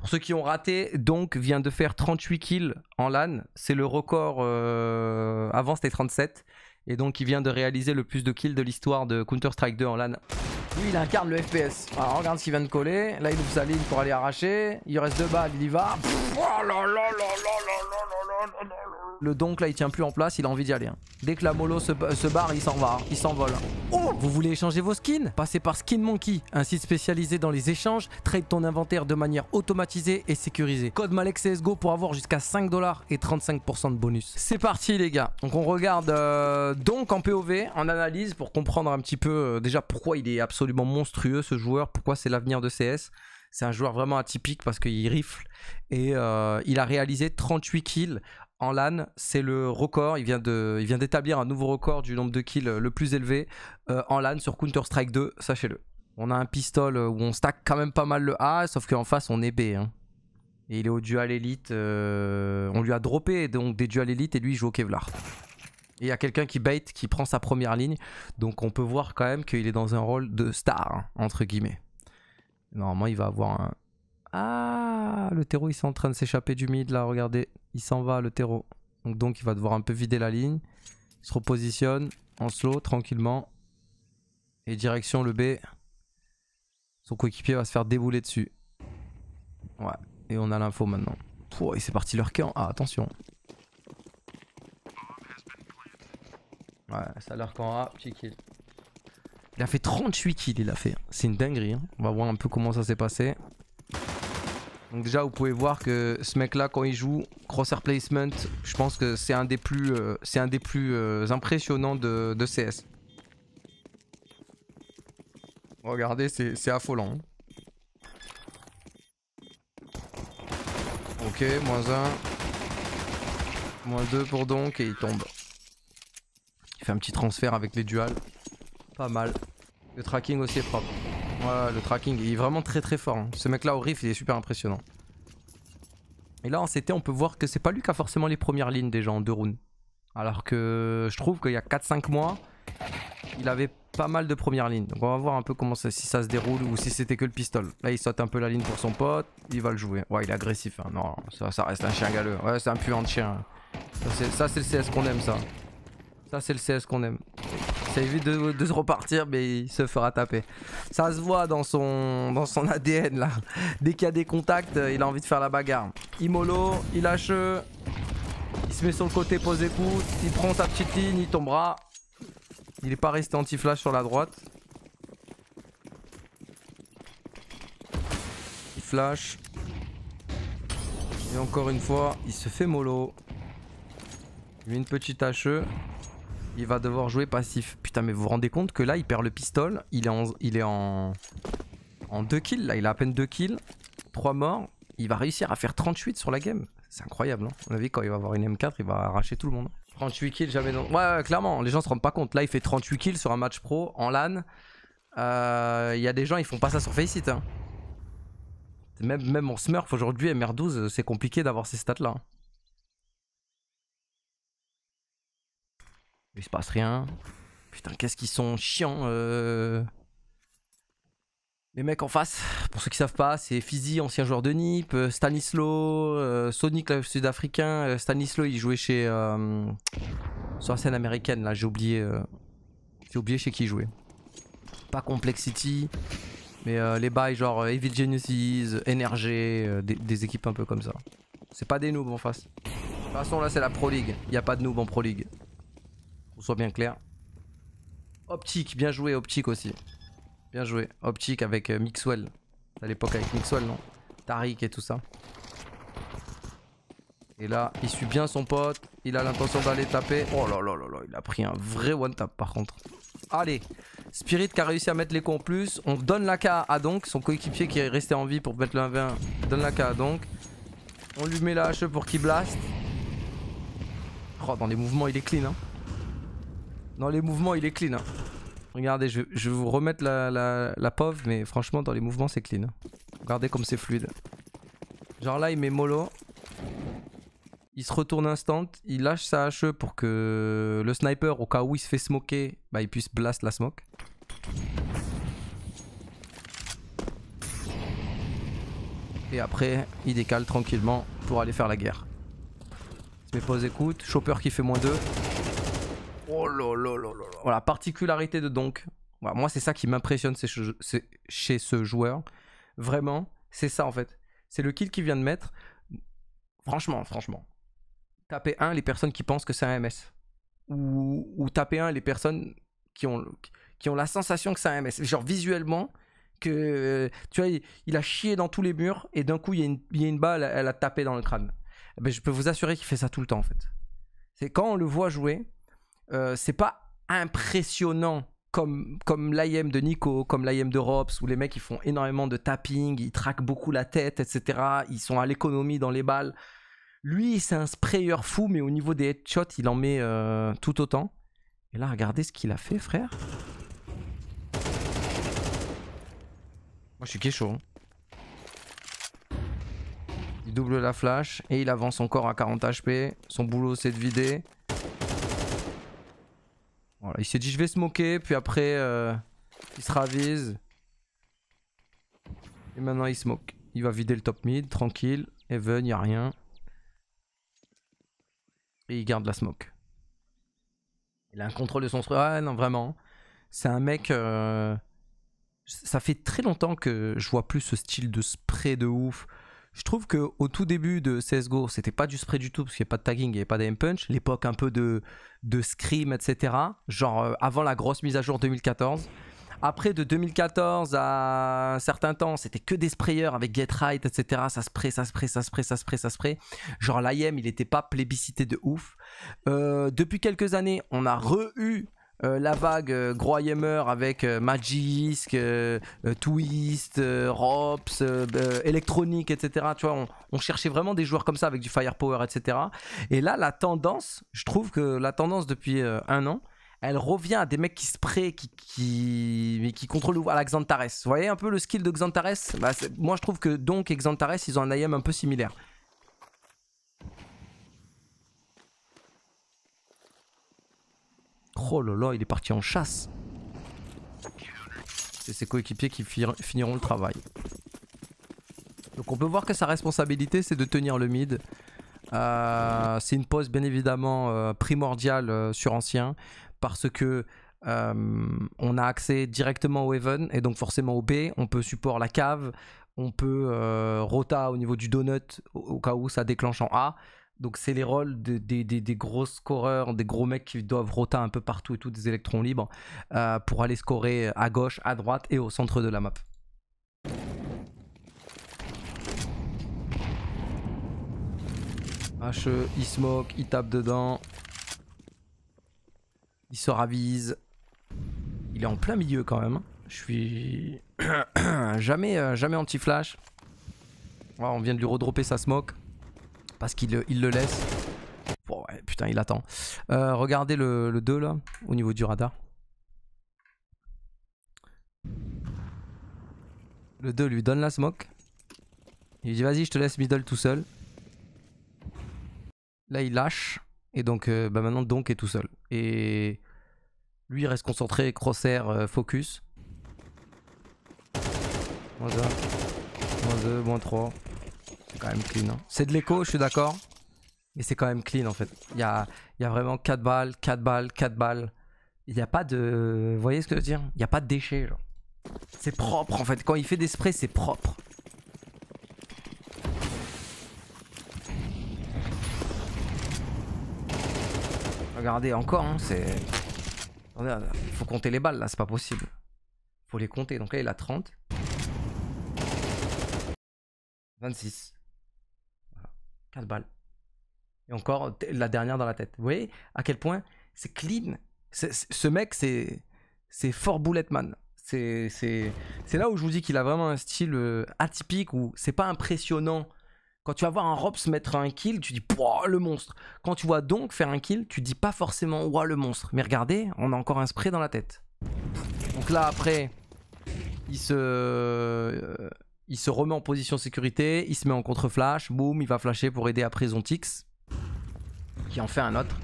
Pour ceux qui ont raté, donc vient de faire 38 kills en LAN. C'est le record. Avant c'était 37. Et donc il vient de réaliser le plus de kills de l'histoire de Counter-Strike 2 en LAN. Oui, il incarne le FPS. regarde ce vient de coller. Là il nous sa ligne pour aller arracher. Il reste deux balles, il y va. Le donk là il tient plus en place, il a envie d'y aller. Hein. Dès que la mollo se, barre, il s'en va, il s'envole. Oh Vous voulez échanger vos skins Passez par Skin Monkey, un site spécialisé dans les échanges, trade ton inventaire de manière automatisée et sécurisée. Code CSGO pour avoir jusqu'à 5 dollars et 35% de bonus. C'est parti les gars. Donc on regarde euh, donc en POV, en analyse pour comprendre un petit peu euh, déjà pourquoi il est absolument monstrueux ce joueur, pourquoi c'est l'avenir de CS. C'est un joueur vraiment atypique parce qu'il rifle et euh, il a réalisé 38 kills en LAN, c'est le record. Il vient d'établir un nouveau record du nombre de kills le plus élevé euh, en LAN sur Counter-Strike 2, sachez-le. On a un pistol euh, où on stack quand même pas mal le A, sauf qu'en face on est B. Hein. Et il est au dual élite. Euh, on lui a droppé donc des dual élite et lui il joue au Kevlar. Et il y a quelqu'un qui bait, qui prend sa première ligne. Donc on peut voir quand même qu'il est dans un rôle de star, hein, entre guillemets. Normalement il va avoir un, ah, le terreau, il est en train de s'échapper du mid là, regardez. Il s'en va, le terreau. Donc, donc, il va devoir un peu vider la ligne. Il se repositionne en slow, tranquillement. Et direction le B. Son coéquipier va se faire débouler dessus. Ouais, et on a l'info maintenant. Pouah, et c'est parti leur camp. Ah, attention. Ouais, ça leur camp A, ah, petit kill. Il a fait 38 kills, il a fait. C'est une dinguerie. Hein. On va voir un peu comment ça s'est passé. Donc déjà vous pouvez voir que ce mec là quand il joue crosser placement je pense que c'est un des plus euh, euh, impressionnants de, de, CS. Regardez c'est affolant. Hein. Ok moins 1. Moins 2 pour donc et il tombe. Il fait un petit transfert avec les duals. Pas mal. Le tracking aussi est propre. Ouais, le tracking, il est vraiment très très fort. Hein. Ce mec là au riff, il est super impressionnant. Et là en CT, on peut voir que c'est pas lui qui a forcément les premières lignes déjà en deux rounds. Alors que je trouve qu'il y a 4-5 mois, il avait pas mal de premières lignes. Donc on va voir un peu comment ça, si ça se déroule ou si c'était que le pistol. Là il saute un peu la ligne pour son pote, il va le jouer. Ouais il est agressif, hein. non ça, ça, reste un chien galeux. Ouais c'est un puant de chien. Ça c'est le CS qu'on aime ça. Ça c'est le CS qu'on aime. Ça vu de, se repartir, mais il se fera taper. Ça se voit dans son, dans son ADN là. Dès qu'il y a des contacts, euh, il a envie de faire la bagarre. Il Imolo, il lâche. Il se met sur le côté, pose écoute. Il prend sa petite ligne, il tombera. Il est pas resté anti-flash sur la droite. Il flash. Et encore une fois, il se fait mollo. Il met une petite hache il va devoir jouer passif. Putain, mais vous vous rendez compte que là, il perd le pistol. Il est en, il est en, en 2 kills. Là, il a à peine 2 kills. 3 morts. Il va réussir à faire 38 sur la game. C'est incroyable. non On a vu quand il va avoir une M4, il va arracher tout le monde. 38 kills, jamais non. Ouais, clairement, les gens se rendent pas compte. Là, il fait 38 kills sur un match pro en LAN. Euh, il y a des gens, ils font pas ça sur Faceit. Hein. Même, même en Smurf aujourd'hui, MR12, c'est compliqué d'avoir ces stats là. Hein. Il se passe rien. Putain, qu'est-ce qu'ils sont chiants. Euh. Les mecs en face, pour ceux qui savent pas, c'est Fizzy, ancien joueur de NIP, euh, Stanislaw, euh, Sonic le sud-africain. Stanislo, il jouait chez. sur la scène américaine, là, j'ai oublié. j'ai oublié chez qui il jouait. Pas Complexity, mais les bails genre Evil Geniuses NRG, des, équipes un peu comme ça. C'est pas des noobs en face. De toute façon, là, c'est la Pro League. Il a pas de noobs en Pro League soit bien clair. Optique, bien joué, optique aussi. Bien joué, optique avec euh, Mixwell. À l'époque avec Mixwell, non Tariq et tout ça. Et là, il suit bien son pote. Il a l'intention d'aller taper. Oh là là là là, il a pris un vrai one tap par contre. Allez, Spirit qui a réussi à mettre les cons en plus. On donne la K à Donk, son coéquipier qui est resté en vie pour mettre le 1v1. Donne la K à Donk. On lui met la HE pour qu'il blast. Oh, dans les mouvements, il est clean. Hein. Dans les mouvements, il est clean. Hein. Regardez, je, vais vous remettre la, la, la POV, mais franchement, dans les mouvements, c'est clean. Hein. Regardez comme c'est fluide. Genre là, il met mollo. Il se retourne instant, il lâche sa HE pour que le sniper, au cas où il se fait smoker, bah, il puisse blast la smoke. Et après, il décale tranquillement pour aller faire la guerre. Mes pause écoute, Chopper qui fait moins 2. Oh Voilà, particularité de donc moi, c'est ça qui m'impressionne chez ce joueur. Vraiment, c'est ça en fait. C'est le kill qu'il vient de mettre. Franchement, franchement. taper 1 les personnes qui pensent que c'est un MS. Ou, ou un 1 les personnes qui ont, qui ont la sensation que c'est un MS. Genre visuellement, que tu vois, il, a chié dans tous les murs et d'un coup, il y, a une, une balle, elle a tapé dans le crâne. Eh ben, je peux vous assurer qu'il fait ça tout le temps en fait. C'est quand on le voit jouer, euh, c'est pas impressionnant comme, comme l'IM de Nico, comme l'IM de Robs, où les mecs ils font énormément de tapping, ils traquent beaucoup la tête, etc. Ils sont à l'économie dans les balles. Lui, c'est un sprayer fou, mais au niveau des headshots, il en met euh, tout autant. Et là, regardez ce qu'il a fait, frère. Moi, je suis qui hein. Il double la flash et il avance encore à 40 HP. Son boulot, c'est de vider il s'est dit je vais se puis après euh, il se ravise. Et maintenant il smoke, Il va vider le top mid, tranquille. Even, n'y a rien. Et il garde la smoke. Il a un contrôle de son spray, Ah non, vraiment. C'est un mec. Euh, ça fait très longtemps que je vois plus ce style de spray de ouf. Je trouve que au tout début de CSGO, c'était pas du spray du tout, parce qu'il n'y avait pas de tagging, il n'y avait pas d'aim punch. L'époque un peu de, de etc. Genre euh, avant la grosse mise à jour 2014. Après, de 2014 à un certain temps, c'était que des sprayers avec Get Right, etc. Ça spray, ça spray, ça spray, ça spray, ça spray. Genre l'IM, il n'était pas plébiscité de ouf. Euh, depuis quelques années, on a re-eu euh, la vague euh, avec euh, Magisk, euh, Twist, Rops, Electronic, etc. Tu vois, on, cherchait vraiment des joueurs comme ça avec du firepower, etc. Et là, la tendance, je trouve que la tendance depuis un an, elle revient à des mecs qui spray, qui, qui, qui contrôlent à la Xantares. Vous voyez un peu le skill de Xantares bah, Moi, je trouve que donc et Xantares, ils ont un IM un peu similaire. Oh là il est parti en chasse. C'est ses coéquipiers qui finiront le travail. Donc on peut voir que sa responsabilité c'est de tenir le mid. Euh, c'est une pause bien évidemment euh, primordiale euh, sur ancien parce que on a accès directement au Heaven et donc forcément au B. On peut support la cave, on peut rota au niveau du donut au, cas où ça déclenche en A. Donc c'est les rôles des, gros scoreurs, des gros mecs qui doivent rota un peu partout et tout, des électrons libres, euh, pour aller scorer à gauche, à droite et au centre de la map. HE, il smoke, il tape dedans. Il se ravise. Il est en plein milieu quand même. Je suis jamais, euh, jamais anti-flash. Ah, on vient de lui redropper sa smoke. Parce qu'il le, il le laisse. Bon, ouais, putain, il attend. Euh, regardez le, 2 là, au niveau du radar. Le 2 lui donne la smoke. Il lui dit vas-y je te laisse middle tout seul. Là il lâche. Et donc euh, bah maintenant Donk est tout seul. Et lui il reste concentré, crosshair, euh, focus. Moins 1. Moins 2, moins 3. C'est quand même clean. Hein. C'est de l'écho, je suis d'accord. Mais c'est quand même clean en fait. Il y a, y a vraiment 4 balles, 4 balles, 4 balles. Il n'y a pas de. Vous voyez ce que je veux dire Il n'y a pas de déchets, genre. C'est propre en fait. Quand il fait des sprays, c'est propre. Regardez encore, hein, c'est. faut compter les balles là, c'est pas possible. Faut les compter. Donc là, il a 30. 26. 4 balles. Et encore, la dernière dans la tête. Vous voyez à quel point c'est clean. ce mec, c'est c'est fort Bulletman. C'est là où je vous dis qu'il a vraiment un style euh, atypique où c'est pas impressionnant. Quand tu vas voir un se mettre un kill, tu dis le monstre. Quand tu vois donc faire un kill, tu dis pas forcément ouah le monstre. Mais regardez, on a encore un spray dans la tête. Donc là après, il se euh, il se remet en position sécurité, il se met en contre-flash, boum, il va flasher pour aider après Tix. qui en fait un autre.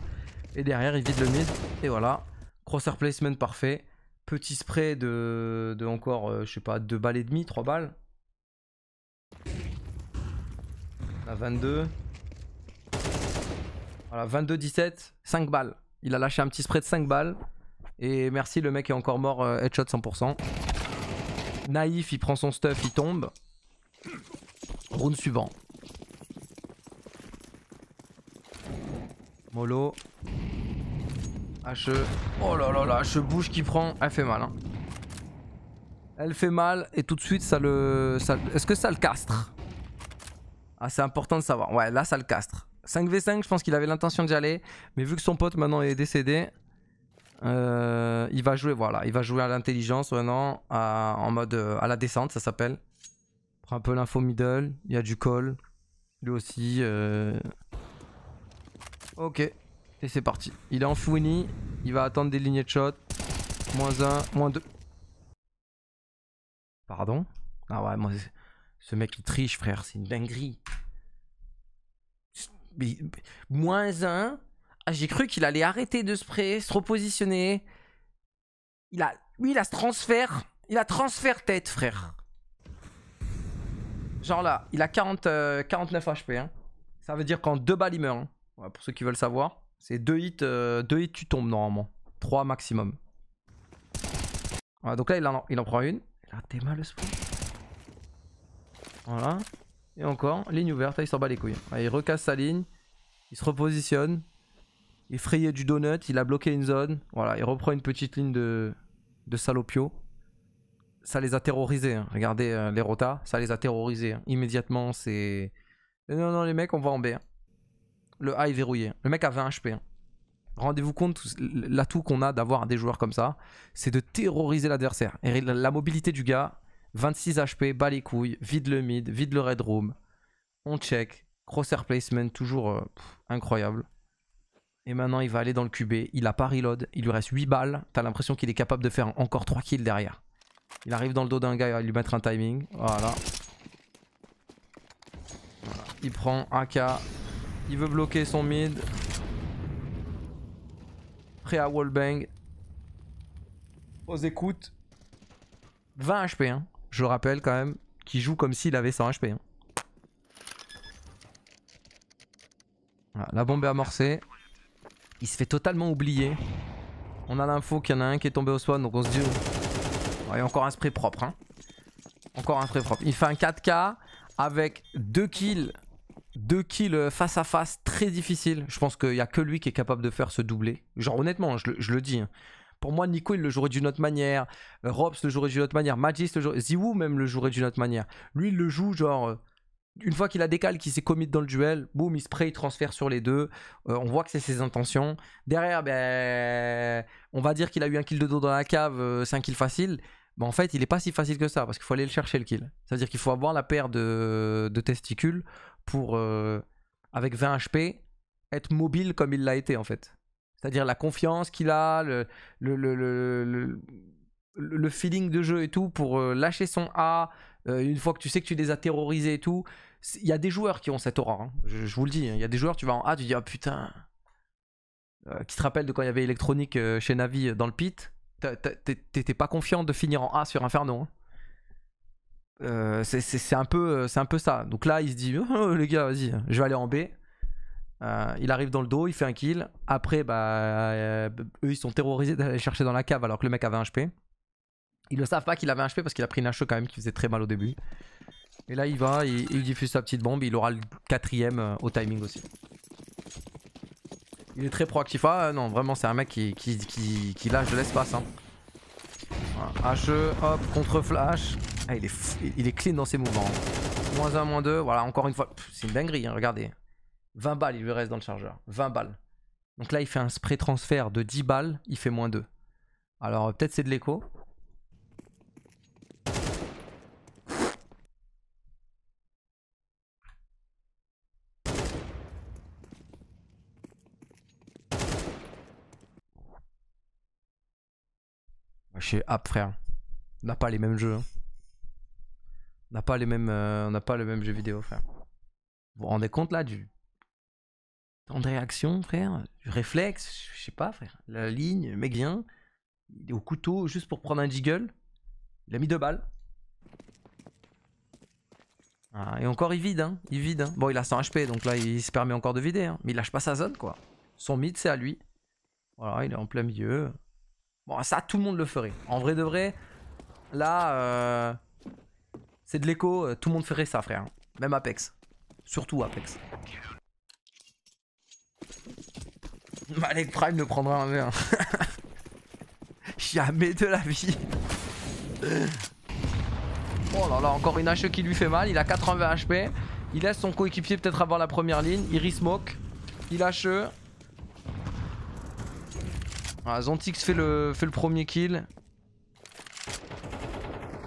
Et derrière, il vide le mid, et voilà, crosser placement parfait. Petit spray de, encore, euh, je sais pas, 2 balles et demie, 3 balles. La 22. Voilà, 22-17, 5 balles. Il a lâché un petit spray de 5 balles. Et merci, le mec est encore mort, euh, headshot 100%. Naïf, il prend son stuff, il tombe. Rune suivant. Molo. HE. Oh là là là, HE bouge qui prend. Elle fait mal. Hein. Elle fait mal et tout de suite ça le... Est-ce que ça le castre Ah c'est important de savoir. Ouais là ça le castre. 5v5 je pense qu'il avait l'intention d'y aller. Mais vu que son pote maintenant est décédé... Euh, il va jouer, voilà, il va jouer à l'intelligence maintenant, à, en mode euh, à la descente, ça s'appelle. Prends un peu l'info middle, il y a du call, lui aussi. Euh. Ok, et c'est parti. Il est en fouini il va attendre des lignées de shot. Moins 1, moins 2. Pardon Ah ouais, moi, ce mec il triche frère, c'est une dinguerie. moins 1, ah, j'ai cru qu'il allait arrêter de spray, se repositionner. Il a, lui, il a ce transfert. Il a transfert tête, frère. Genre là, il a 40, 49 HP. Ça veut dire qu'en deux balles, il meurt. Hein. pour ceux qui veulent savoir, c'est deux hits, euh, deux hits, tu tombes normalement. Trois maximum. Voilà, donc là, il en, prend une. Il a des mal le spray. Voilà. Et encore, ligne ouverte, il s'en bat les couilles. il recasse sa ligne. Il se repositionne. Il frayait du donut, il a bloqué une zone. Voilà, il reprend une petite ligne de, salopio. Ça les a terrorisés. Hein. Regardez euh, les rotas, ça les a terrorisés. Hein. Immédiatement, c'est. Euh, non, non, les mecs, on va en B. Hein. Le A est verrouillé. Le mec a 20 HP. Rendez-vous compte, l'atout qu'on a d'avoir des joueurs comme ça, c'est de terroriser l'adversaire. Et la mobilité du gars, 26 HP, bat les couilles, vide le mid, vide le red room. On check. Cross placement, toujours euh, incroyable. Et maintenant, il va aller dans le QB. Il a pas reload. Il lui reste 8 balles. T'as l'impression qu'il est capable de faire encore 3 kills derrière. Il arrive dans le dos d'un gars. Il va lui mettre un timing. Voilà. Il prend AK. Il veut bloquer son mid. Prêt à wallbang. Aux écoutes. 20 HP. Hein. Je le rappelle quand même. Qu'il joue comme s'il avait 100 HP. Hein. la bombe est amorcée. Il se fait totalement oublier. On a l'info qu'il y en a un qui est tombé au spawn, donc on se dit... Oh. a encore un spray propre. Hein. Encore un spray propre. Il fait un 4K avec 2 kills. 2 kills face à face, très difficile. Je pense qu'il n'y a que lui qui est capable de faire ce doublé. Genre honnêtement, je le, dis. Hein. Pour moi, Nico, il le jouerait d'une autre manière. Robs le jouerait d'une autre manière. Magis le jouerait... Ziwoo même le jouerait d'une autre manière. Lui, il le joue genre... Euh, une fois qu'il a décalé, qu'il s'est commis dans le duel, boum, il spray, il transfère sur les deux. Euh, on voit que c'est ses intentions. Derrière, ben, on va dire qu'il a eu un kill de dos dans la cave, euh, c'est un kill facile. Mais en fait, il n'est pas si facile que ça, parce qu'il faut aller le chercher le kill. C'est-à-dire qu'il faut avoir la paire de, testicules pour, euh, avec 20 HP, être mobile comme il l'a été, en fait. C'est-à-dire la confiance qu'il a, le le, feeling de jeu et tout, pour lâcher son A, une fois que tu sais que tu les as terrorisés et tout, il y a des joueurs qui ont cette aura, hein. je, vous le dis. Hein. Il y a des joueurs, tu vas en A, tu dis ah putain. Euh, qui se rappelle de quand il y avait électronique euh, chez Navi euh, dans le pit. T'étais pas confiant de finir en A sur Inferno. Hein. c'est un, peu, un peu ça. Donc là, il se dit oh, oh les gars, vas-y, je vais aller en B. il arrive dans le dos, il fait un kill. Après, bah, eux ils sont terrorisés d'aller chercher dans la cave alors que le mec avait un HP. Ils ne savent pas qu'il avait un HP parce qu'il a pris une HE quand même qui faisait très mal au début. Et là il va, il, diffuse sa petite bombe, il aura le quatrième euh, au timing aussi. Il est très proactif. Ah euh, non, vraiment, c'est un mec qui, qui, qui, lâche de l'espace. HE, hein. e, hop, contre flash. Ah, il est, il est clean dans ses mouvements. Moins 1, moins 2. Voilà, encore une fois. C'est une dinguerie, hein, regardez. 20 balles, il lui reste dans le chargeur. 20 balles. Donc là, il fait un spray transfert de 10 balles, il fait moins 2. Alors euh, peut-être c'est de l'écho. Chez App, frère. On n'a pas les mêmes jeux. Hein. On n'a pas les mêmes, jeux pas le même jeu vidéo, frère. Vous vous rendez compte là du temps de réaction, frère, du réflexe, je sais pas, frère. La ligne, le mec il est au couteau juste pour prendre un jiggle. Il a mis deux balles. Ah, et encore il vide, hein. il vide. Hein. Bon, il a 100 HP, donc là il se permet encore de vider, mais il lâche pas sa zone quoi. Son mythe c'est à lui. Voilà, il est en plein milieu. Bon, ça, tout le monde le ferait. En vrai de vrai, là, euh, c'est de l'écho. Euh, tout le monde ferait ça, frère. Même Apex. Surtout Apex. Malek Prime ne prendra un hein. verre. Jamais de la vie. Oh là là, encore une HE qui lui fait mal. Il a 80 HP. Il laisse son coéquipier peut-être avoir la première ligne. Il re-smoke, Il HE. Ah, Zontix fait le, fait le premier kill.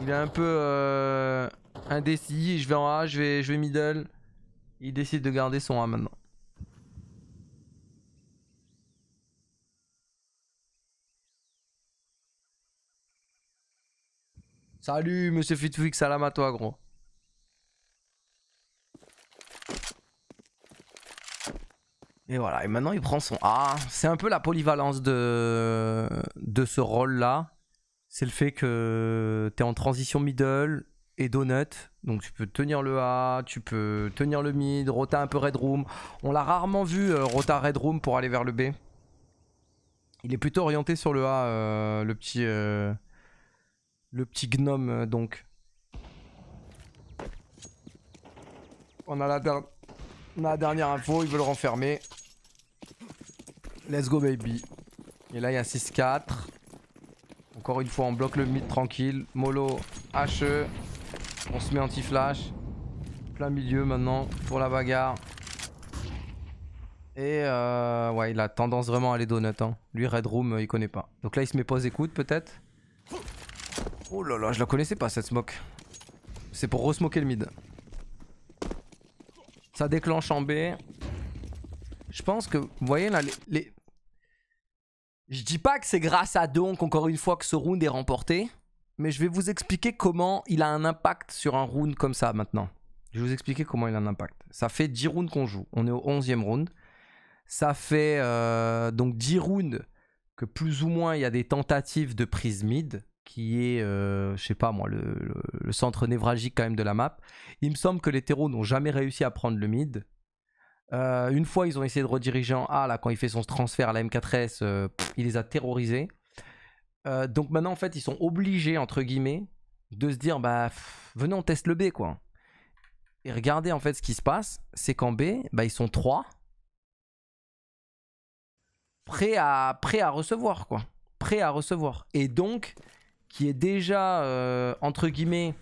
Il est un peu euh, indécis. Je vais en A, je vais, je vais middle. Il décide de garder son A maintenant. Salut, monsieur Fitwix, salam à toi, gros. Et voilà, et maintenant il prend son A. C'est un peu la polyvalence de, de ce rôle-là. C'est le fait que tu es en transition middle et donut. Donc tu peux tenir le A, tu peux tenir le mid, rota un peu red room. On l'a rarement vu euh, rota red room pour aller vers le B. Il est plutôt orienté sur le A, euh, le petit... Euh, le petit gnome, donc. On a la dernière... la dernière info, ils veulent renfermer. Let's go baby. Et là il y a 6-4. Encore une fois on bloque le mid tranquille. Molo, HE. On se met anti-flash. Plein milieu maintenant pour la bagarre. Et euh, ouais il a tendance vraiment à aller donut. Hein. Lui Red Room euh, il connaît pas. Donc là il se met pause écoute peut-être. Oh là là je la connaissais pas cette smoke. C'est pour re-smoker le mid. Ça déclenche en B. Je pense que, vous voyez là, les, je dis pas que c'est grâce à Donk, encore une fois, que ce round est remporté. Mais je vais vous expliquer comment il a un impact sur un round comme ça maintenant. Je vais vous expliquer comment il a un impact. Ça fait 10 rounds qu'on joue. On est au 11e round. Ça fait euh, donc 10 rounds que plus ou moins il y a des tentatives de prise mid, qui est, euh, je sais pas moi, le, le, centre névralgique quand même de la map. Il me semble que les terreaux n'ont jamais réussi à prendre le mid. Euh, une fois, ils ont essayé de rediriger en A, là, quand il fait son transfert à la M4S, euh, il les a terrorisés. Euh, donc maintenant, en fait, ils sont obligés, entre guillemets, de se dire, bah, venons venez, teste le B, quoi. Et regardez, en fait, ce qui se passe, c'est qu'en B, bah, ils sont trois, prêts à, prêts à recevoir, quoi. Prêts à recevoir. Et donc, qui est déjà, entre guillemets,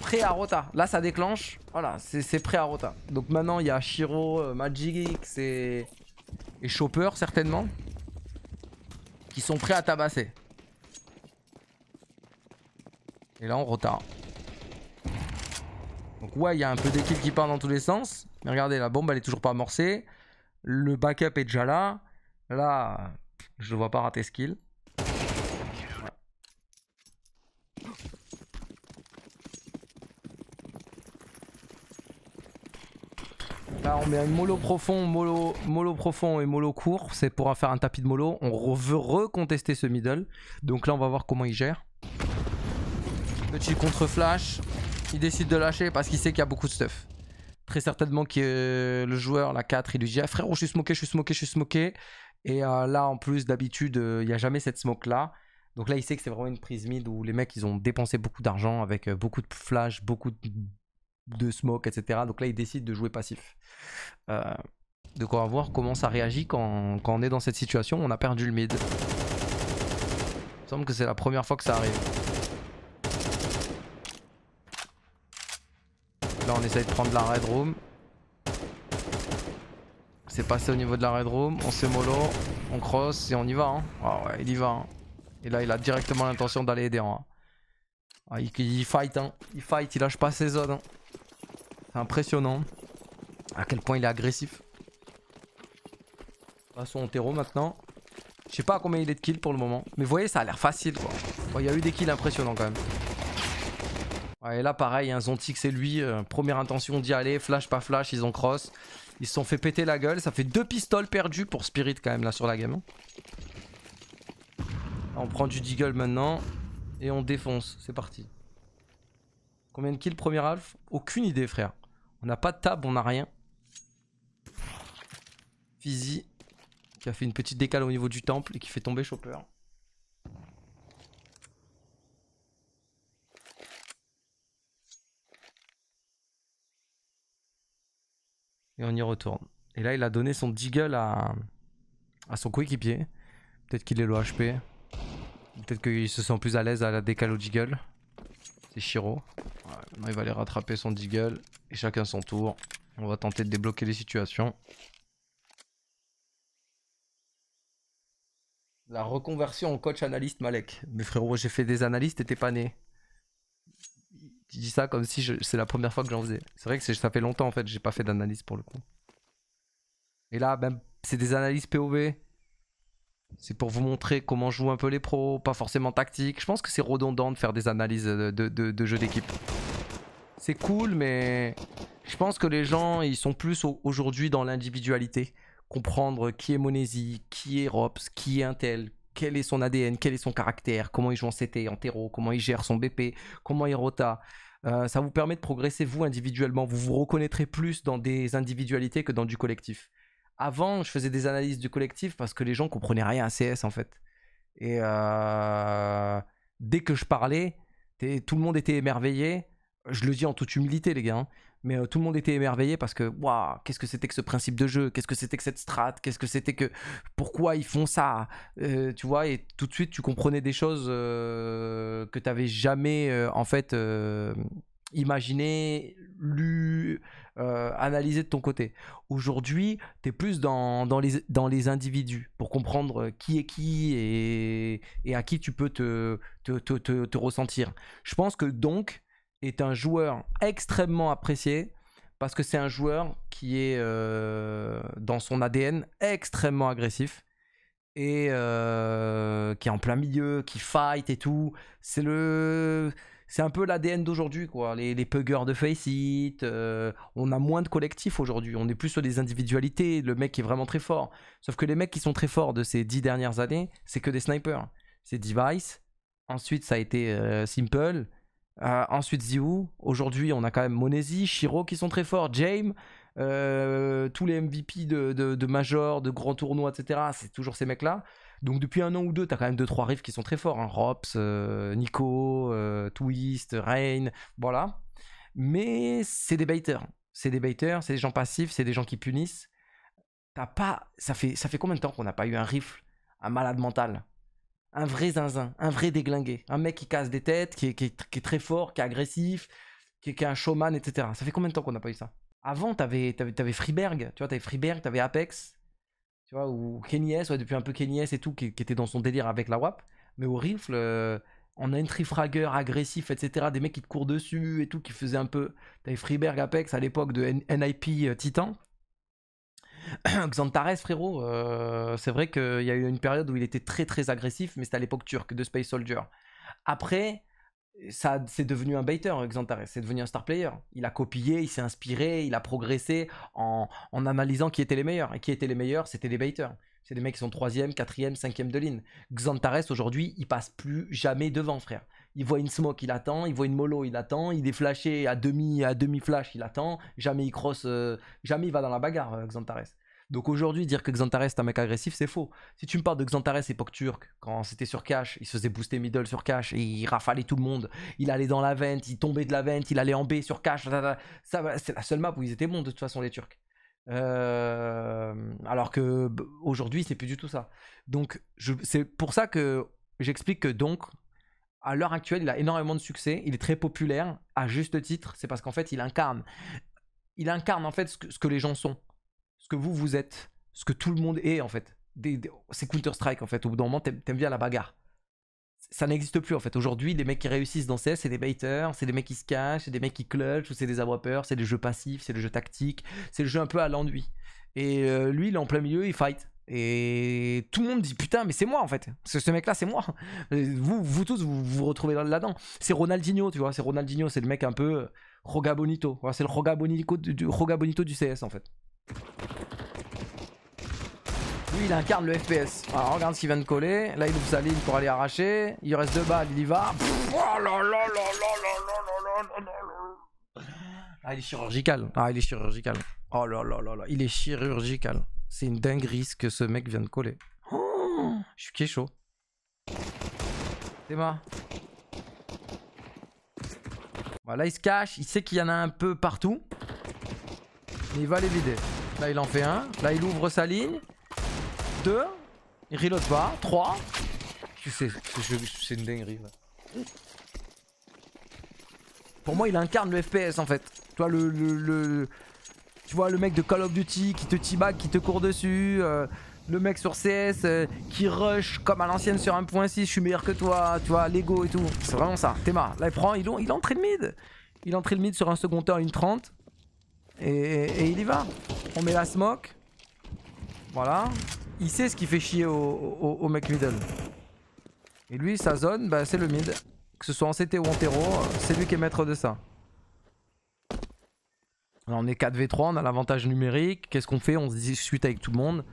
Prêt à rota. Là, ça déclenche. Voilà, c'est prêt à rota. Donc maintenant, il y a Shiro, euh, magic' et, et Chopper, certainement, qui sont prêts à tabasser. Et là, on rota. Donc ouais, il y a un peu d'équipe qui part dans tous les sens. Mais regardez, la bombe, elle est toujours pas amorcée. Le backup est déjà là. Là, je ne vois pas rater skill. Là, on met un mollo profond, mollo, mollo profond et mollo court. C'est pour faire un tapis de mollo. On veut recontester ce middle. Donc là, on va voir comment il gère. Petit contre-flash. Il décide de lâcher parce qu'il sait qu'il y a beaucoup de stuff. Très certainement que euh, le joueur, la 4, il lui dit ah, frérot, je suis smoké, je suis smoké, je suis smoké. Et euh, là, en plus, d'habitude, euh, il y n'y a jamais cette smoke-là. Donc là, il sait que c'est vraiment une prise mid où les mecs, ils ont dépensé beaucoup d'argent avec beaucoup de flash, beaucoup de de smoke, etc. Donc là, il décide de jouer passif. Euh, donc on va voir comment ça réagit quand, on est dans cette situation. On a perdu le mid. Il semble que c'est la première fois que ça arrive. Là, on essaye de prendre la red room. C'est passé au niveau de la red room. On se mollo, on cross et on y va. Hein. Ah ouais, il y va. Hein. Et là, il a directement l'intention d'aller aider. Hein. Ah, il, fight, il fight, il lâche pas ses zones impressionnant à quel point il est agressif. Passons son terreau maintenant. Je sais pas à combien il est de kills pour le moment. Mais vous voyez, ça a l'air facile quoi. Il y a eu des kills impressionnants quand même. et là pareil, un Zontix c'est lui, euh, première intention d'y aller, flash pas flash, ils ont cross. Ils se sont fait péter la gueule, ça fait deux pistoles perdues pour Spirit quand même là sur la game. On prend du Deagle maintenant et on défonce, c'est parti. Combien de kills premier half Aucune idée frère. On n'a pas de table, on n'a rien. Fizzy qui a fait une petite décale au niveau du temple et qui fait tomber Chopper. Et on y retourne. Et là, il a donné son jiggle à, à son coéquipier. Peut-être qu'il est low HP. Peut-être qu'il se sent plus à l'aise à la décale au Diggle. C'est Shiro il va aller rattraper son Deagle. Et chacun son tour. On va tenter de débloquer les situations. La reconversion en coach analyste Malek. Mais frérot, j'ai fait des analyses, t'étais pas né. Tu dis ça comme si c'est la première fois que j'en faisais. C'est vrai que ça fait longtemps en fait, j'ai pas fait d'analyse pour le coup. Et là, c'est des analyses POV. C'est pour vous montrer comment jouent un peu les pros, pas forcément tactique. Je pense que c'est redondant de faire des analyses de, de jeu d'équipe c'est cool, mais je pense que les gens, ils sont plus aujourd'hui dans l'individualité. Comprendre qui est Monésie, qui est Rops, qui est Intel, quel est son ADN, quel est son caractère, comment il joue en CT, en terreau, comment il gère son BP, comment il rota. Euh, ça vous permet de progresser vous individuellement. Vous vous reconnaîtrez plus dans des individualités que dans du collectif. Avant, je faisais des analyses du collectif parce que les gens comprenaient rien à CS en fait. Et euh, dès que je parlais, tout le monde était émerveillé je le dis en toute humilité, les gars, hein, mais euh, tout le monde était émerveillé parce que, waouh, qu'est-ce que c'était que ce principe de jeu Qu'est-ce que c'était que cette strat Qu'est-ce que c'était que. Pourquoi ils font ça euh, Tu vois, et tout de suite, tu comprenais des choses euh, que tu n'avais jamais, en fait, imaginé, lu, analysées de ton côté. Aujourd'hui, tu es plus dans, les, dans les individus pour comprendre qui est qui et, à qui tu peux te, te ressentir. Je pense que donc est un joueur extrêmement apprécié parce que c'est un joueur qui est euh, dans son ADN extrêmement agressif et euh, qui est en plein milieu, qui fight et tout. C'est le c'est un peu l'ADN d'aujourd'hui, quoi. Les, les puggers de Face euh, on a moins de collectifs aujourd'hui, on est plus sur des individualités, le mec est vraiment très fort. Sauf que les mecs qui sont très forts de ces dix dernières années, c'est que des snipers. C'est Device, ensuite ça a été Simple, euh, ensuite Ziou. Aujourd'hui, on a quand même Monesi, Shiro qui sont très forts, James, euh, tous les MVP de, de, de major, de grands tournois, etc. C'est toujours ces mecs-là. Donc depuis un an ou deux, t'as quand même deux trois riffs qui sont très forts. Hein. Rops, euh, Nico, Twist, Rain, voilà. Mais c'est des baiters. C'est des baiters, c'est des gens passifs, c'est des gens qui punissent. pas. Ça fait, ça fait combien de temps qu'on n'a pas eu un rifle, un malade mental un vrai zinzin, un vrai déglingué. Un mec qui casse des têtes, qui est, très fort, qui est agressif, qui est, un showman, etc. Ça fait combien de temps qu'on n'a pas eu ça Avant, t'avais avais, avais Freeberg, tu vois, t'avais Freeberg, t'avais Apex, tu vois, ou Kenny S, depuis un peu Kenny et tout, qui, était dans son délire avec la WAP. Mais au rifle, on euh, a une trifragueur agressif, etc. Des mecs qui te courent dessus et tout, qui faisaient un peu. T'avais Freeberg, Apex à l'époque de NIP euh, Titan. Xantares, frérot, euh, c'est vrai qu'il y a eu une période où il était très très agressif, mais c'était à l'époque turque de Space Soldier. Après, ça c'est devenu un baiter Xantares, c'est devenu un star player. Il a copié, il s'est inspiré, il a progressé en, analysant qui étaient les meilleurs. Et qui étaient les meilleurs, c'était les baiters. C'est des mecs qui sont 3ème, 4ème, 5ème de ligne. Xantares aujourd'hui, il passe plus jamais devant, frère il voit une smoke, il attend, il voit une mollo, il attend, il est flashé à demi, à demi flash, il attend, jamais il cross, euh, jamais il va dans la bagarre, euh, Xantares. Donc aujourd'hui, dire que Xantares est un mec agressif, c'est faux. Si tu me parles de Xantares époque turque, quand c'était sur cash, il se faisait booster middle sur cash, et il rafalait tout le monde, il allait dans la vente, il tombait de la vente, il allait en B sur cash, c'est la seule map où ils étaient bons de toute façon les Turcs. Euh, alors que aujourd'hui, c'est plus du tout ça. Donc, c'est pour ça que j'explique que donc à l'heure actuelle, il a énormément de succès, il est très populaire, à juste titre, c'est parce qu'en fait, il incarne. Il incarne en fait ce que, les gens sont, ce que vous, vous êtes, ce que tout le monde est en fait. c'est Counter-Strike en fait, au bout d'un moment, t'aimes bien la bagarre. Ça n'existe plus en fait. Aujourd'hui, des mecs qui réussissent dans CS, c'est des baiters, c'est des mecs qui se cachent, c'est des mecs qui clutchent, ou c'est des awappers, c'est des jeux passifs, c'est le jeu tactique, c'est le jeu un peu à l'ennui. Et euh, lui, il est en plein milieu, il fight. Et tout le monde dit putain, mais c'est moi en fait. Ce, ce mec-là, c'est moi. Vous, vous tous, vous vous retrouvez là-dedans. C'est Ronaldinho, tu vois. C'est Ronaldinho, c'est le mec un peu Rogabonito Bonito. C'est le Rogabonito du, du CS en fait. Lui, il incarne le FPS. Alors regarde ce qu'il vient de coller. Là, il ouvre sa ligne pour aller arracher. Il reste deux balles, il y va. Ah, il est chirurgical. Ah, il est chirurgical. Oh là là là là, il est chirurgical. C'est une dinguerie ce que ce mec vient de coller. je suis qui chaud. Théma. Voilà, il se cache, il sait qu'il y en a un peu partout. Mais il va les vider. Là, il en fait un. Là, il ouvre sa ligne. Deux. Il reload pas. Trois. c'est une dinguerie. Pour moi, il incarne le FPS en fait. Toi, le, le, tu vois, le mec de Call of Duty qui te t-bag, qui te court dessus. Euh, le mec sur CS euh, qui rush comme à l'ancienne sur 1.6, je suis meilleur que toi, tu vois, l'ego et tout. C'est vraiment ça, marre. Là, il prend, il, il entre le mid. Il entre le mid sur un second une 30. Et, il y va. On met la smoke. Voilà. Il sait ce qui fait chier au, mec middle. Et lui, sa zone, bah, c'est le mid. Que ce soit en CT ou en terreau, euh, c'est lui qui est maître de ça on est 4v3, on a l'avantage numérique. Qu'est-ce qu'on fait On se discute avec tout le monde.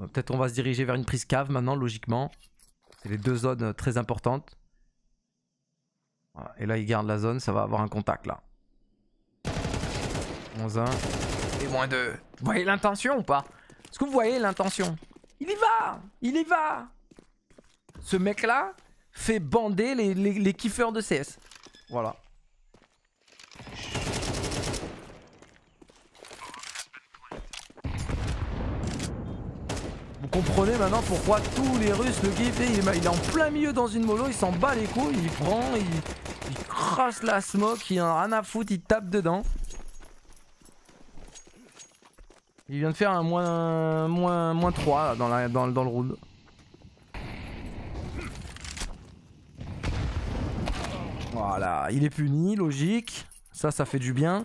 Euh, peut-être on va se diriger vers une prise cave maintenant, logiquement. C'est les deux zones euh, très importantes. Et là, il garde la zone, ça va avoir un contact là. 11-1. Et moins 2. Vous voyez l'intention ou pas Est-ce que vous voyez l'intention Il y va Il y va Ce mec là fait bander les, les kiffeurs de CS. Voilà. Vous comprenez maintenant pourquoi tous les Russes le kiffent. Il, est en plein milieu dans une molo, il s'en bat les couilles, il prend, il, crasse la smoke, il en a rien à foutre, il tape dedans. Il vient de faire un moins, moins, 3 dans, la, dans, dans le round. Voilà, il est puni, logique. Ça, ça fait du bien.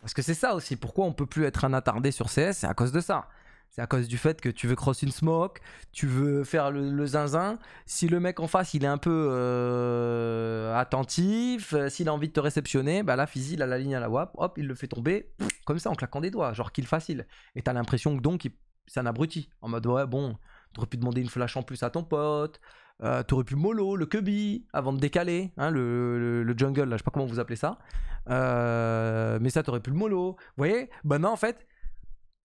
Parce que c'est ça aussi, pourquoi on peut plus être un attardé sur CS, c'est à cause de ça. C'est à cause du fait que tu veux cross une smoke, tu veux faire le, zinzin. Si le mec en face, il est un peu euh, attentif, euh, s'il a envie de te réceptionner, bah là, Fizzy, il a la ligne à la WAP, hop, il le fait tomber, comme ça, en claquant des doigts, genre kill facile. Et t'as l'impression que donc, c'est un abruti. En mode, ouais, bon, t'aurais pu demander une flash en plus à ton pote, euh, t'aurais pu mollo le cubby avant de décaler, hein, le, jungle, là, je sais pas comment vous appelez ça. mais ça, t'aurais pu le mollo. Vous voyez Bah non, en fait,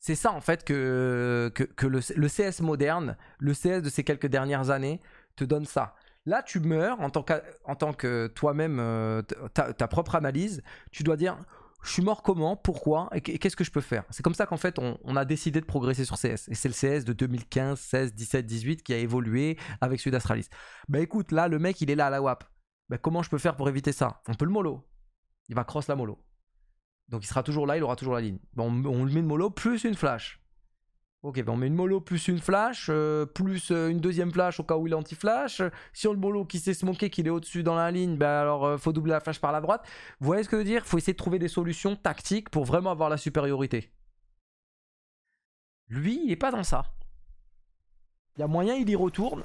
c'est ça en fait que, le, CS moderne, le CS de ces quelques dernières années te donne ça. Là, tu meurs en tant que, toi-même, euh, ta, propre analyse, tu dois dire je suis mort comment, pourquoi et qu'est-ce que je peux faire. C'est comme ça qu'en fait on, a décidé de progresser sur CS. Et c'est le CS de 2015, 16, 17, 18 qui a évolué avec celui d'Astralis. Bah écoute, là le mec il est là à la WAP. Bah, comment je peux faire pour éviter ça On peut le mollo. Il va cross la mollo. Donc il sera toujours là, il aura toujours la ligne. Bon, on, le met une mollo plus une flash. Ok, ben on met une mollo plus une flash, euh, plus euh, une deuxième flash au cas où il est anti-flash. Si on le mollo qui sait se moquer qu'il est au-dessus dans la ligne, ben alors euh, faut doubler la flash par la droite. Vous voyez ce que je veux dire Faut essayer de trouver des solutions tactiques pour vraiment avoir la supériorité. Lui, il est pas dans ça. Il y a moyen, il y retourne.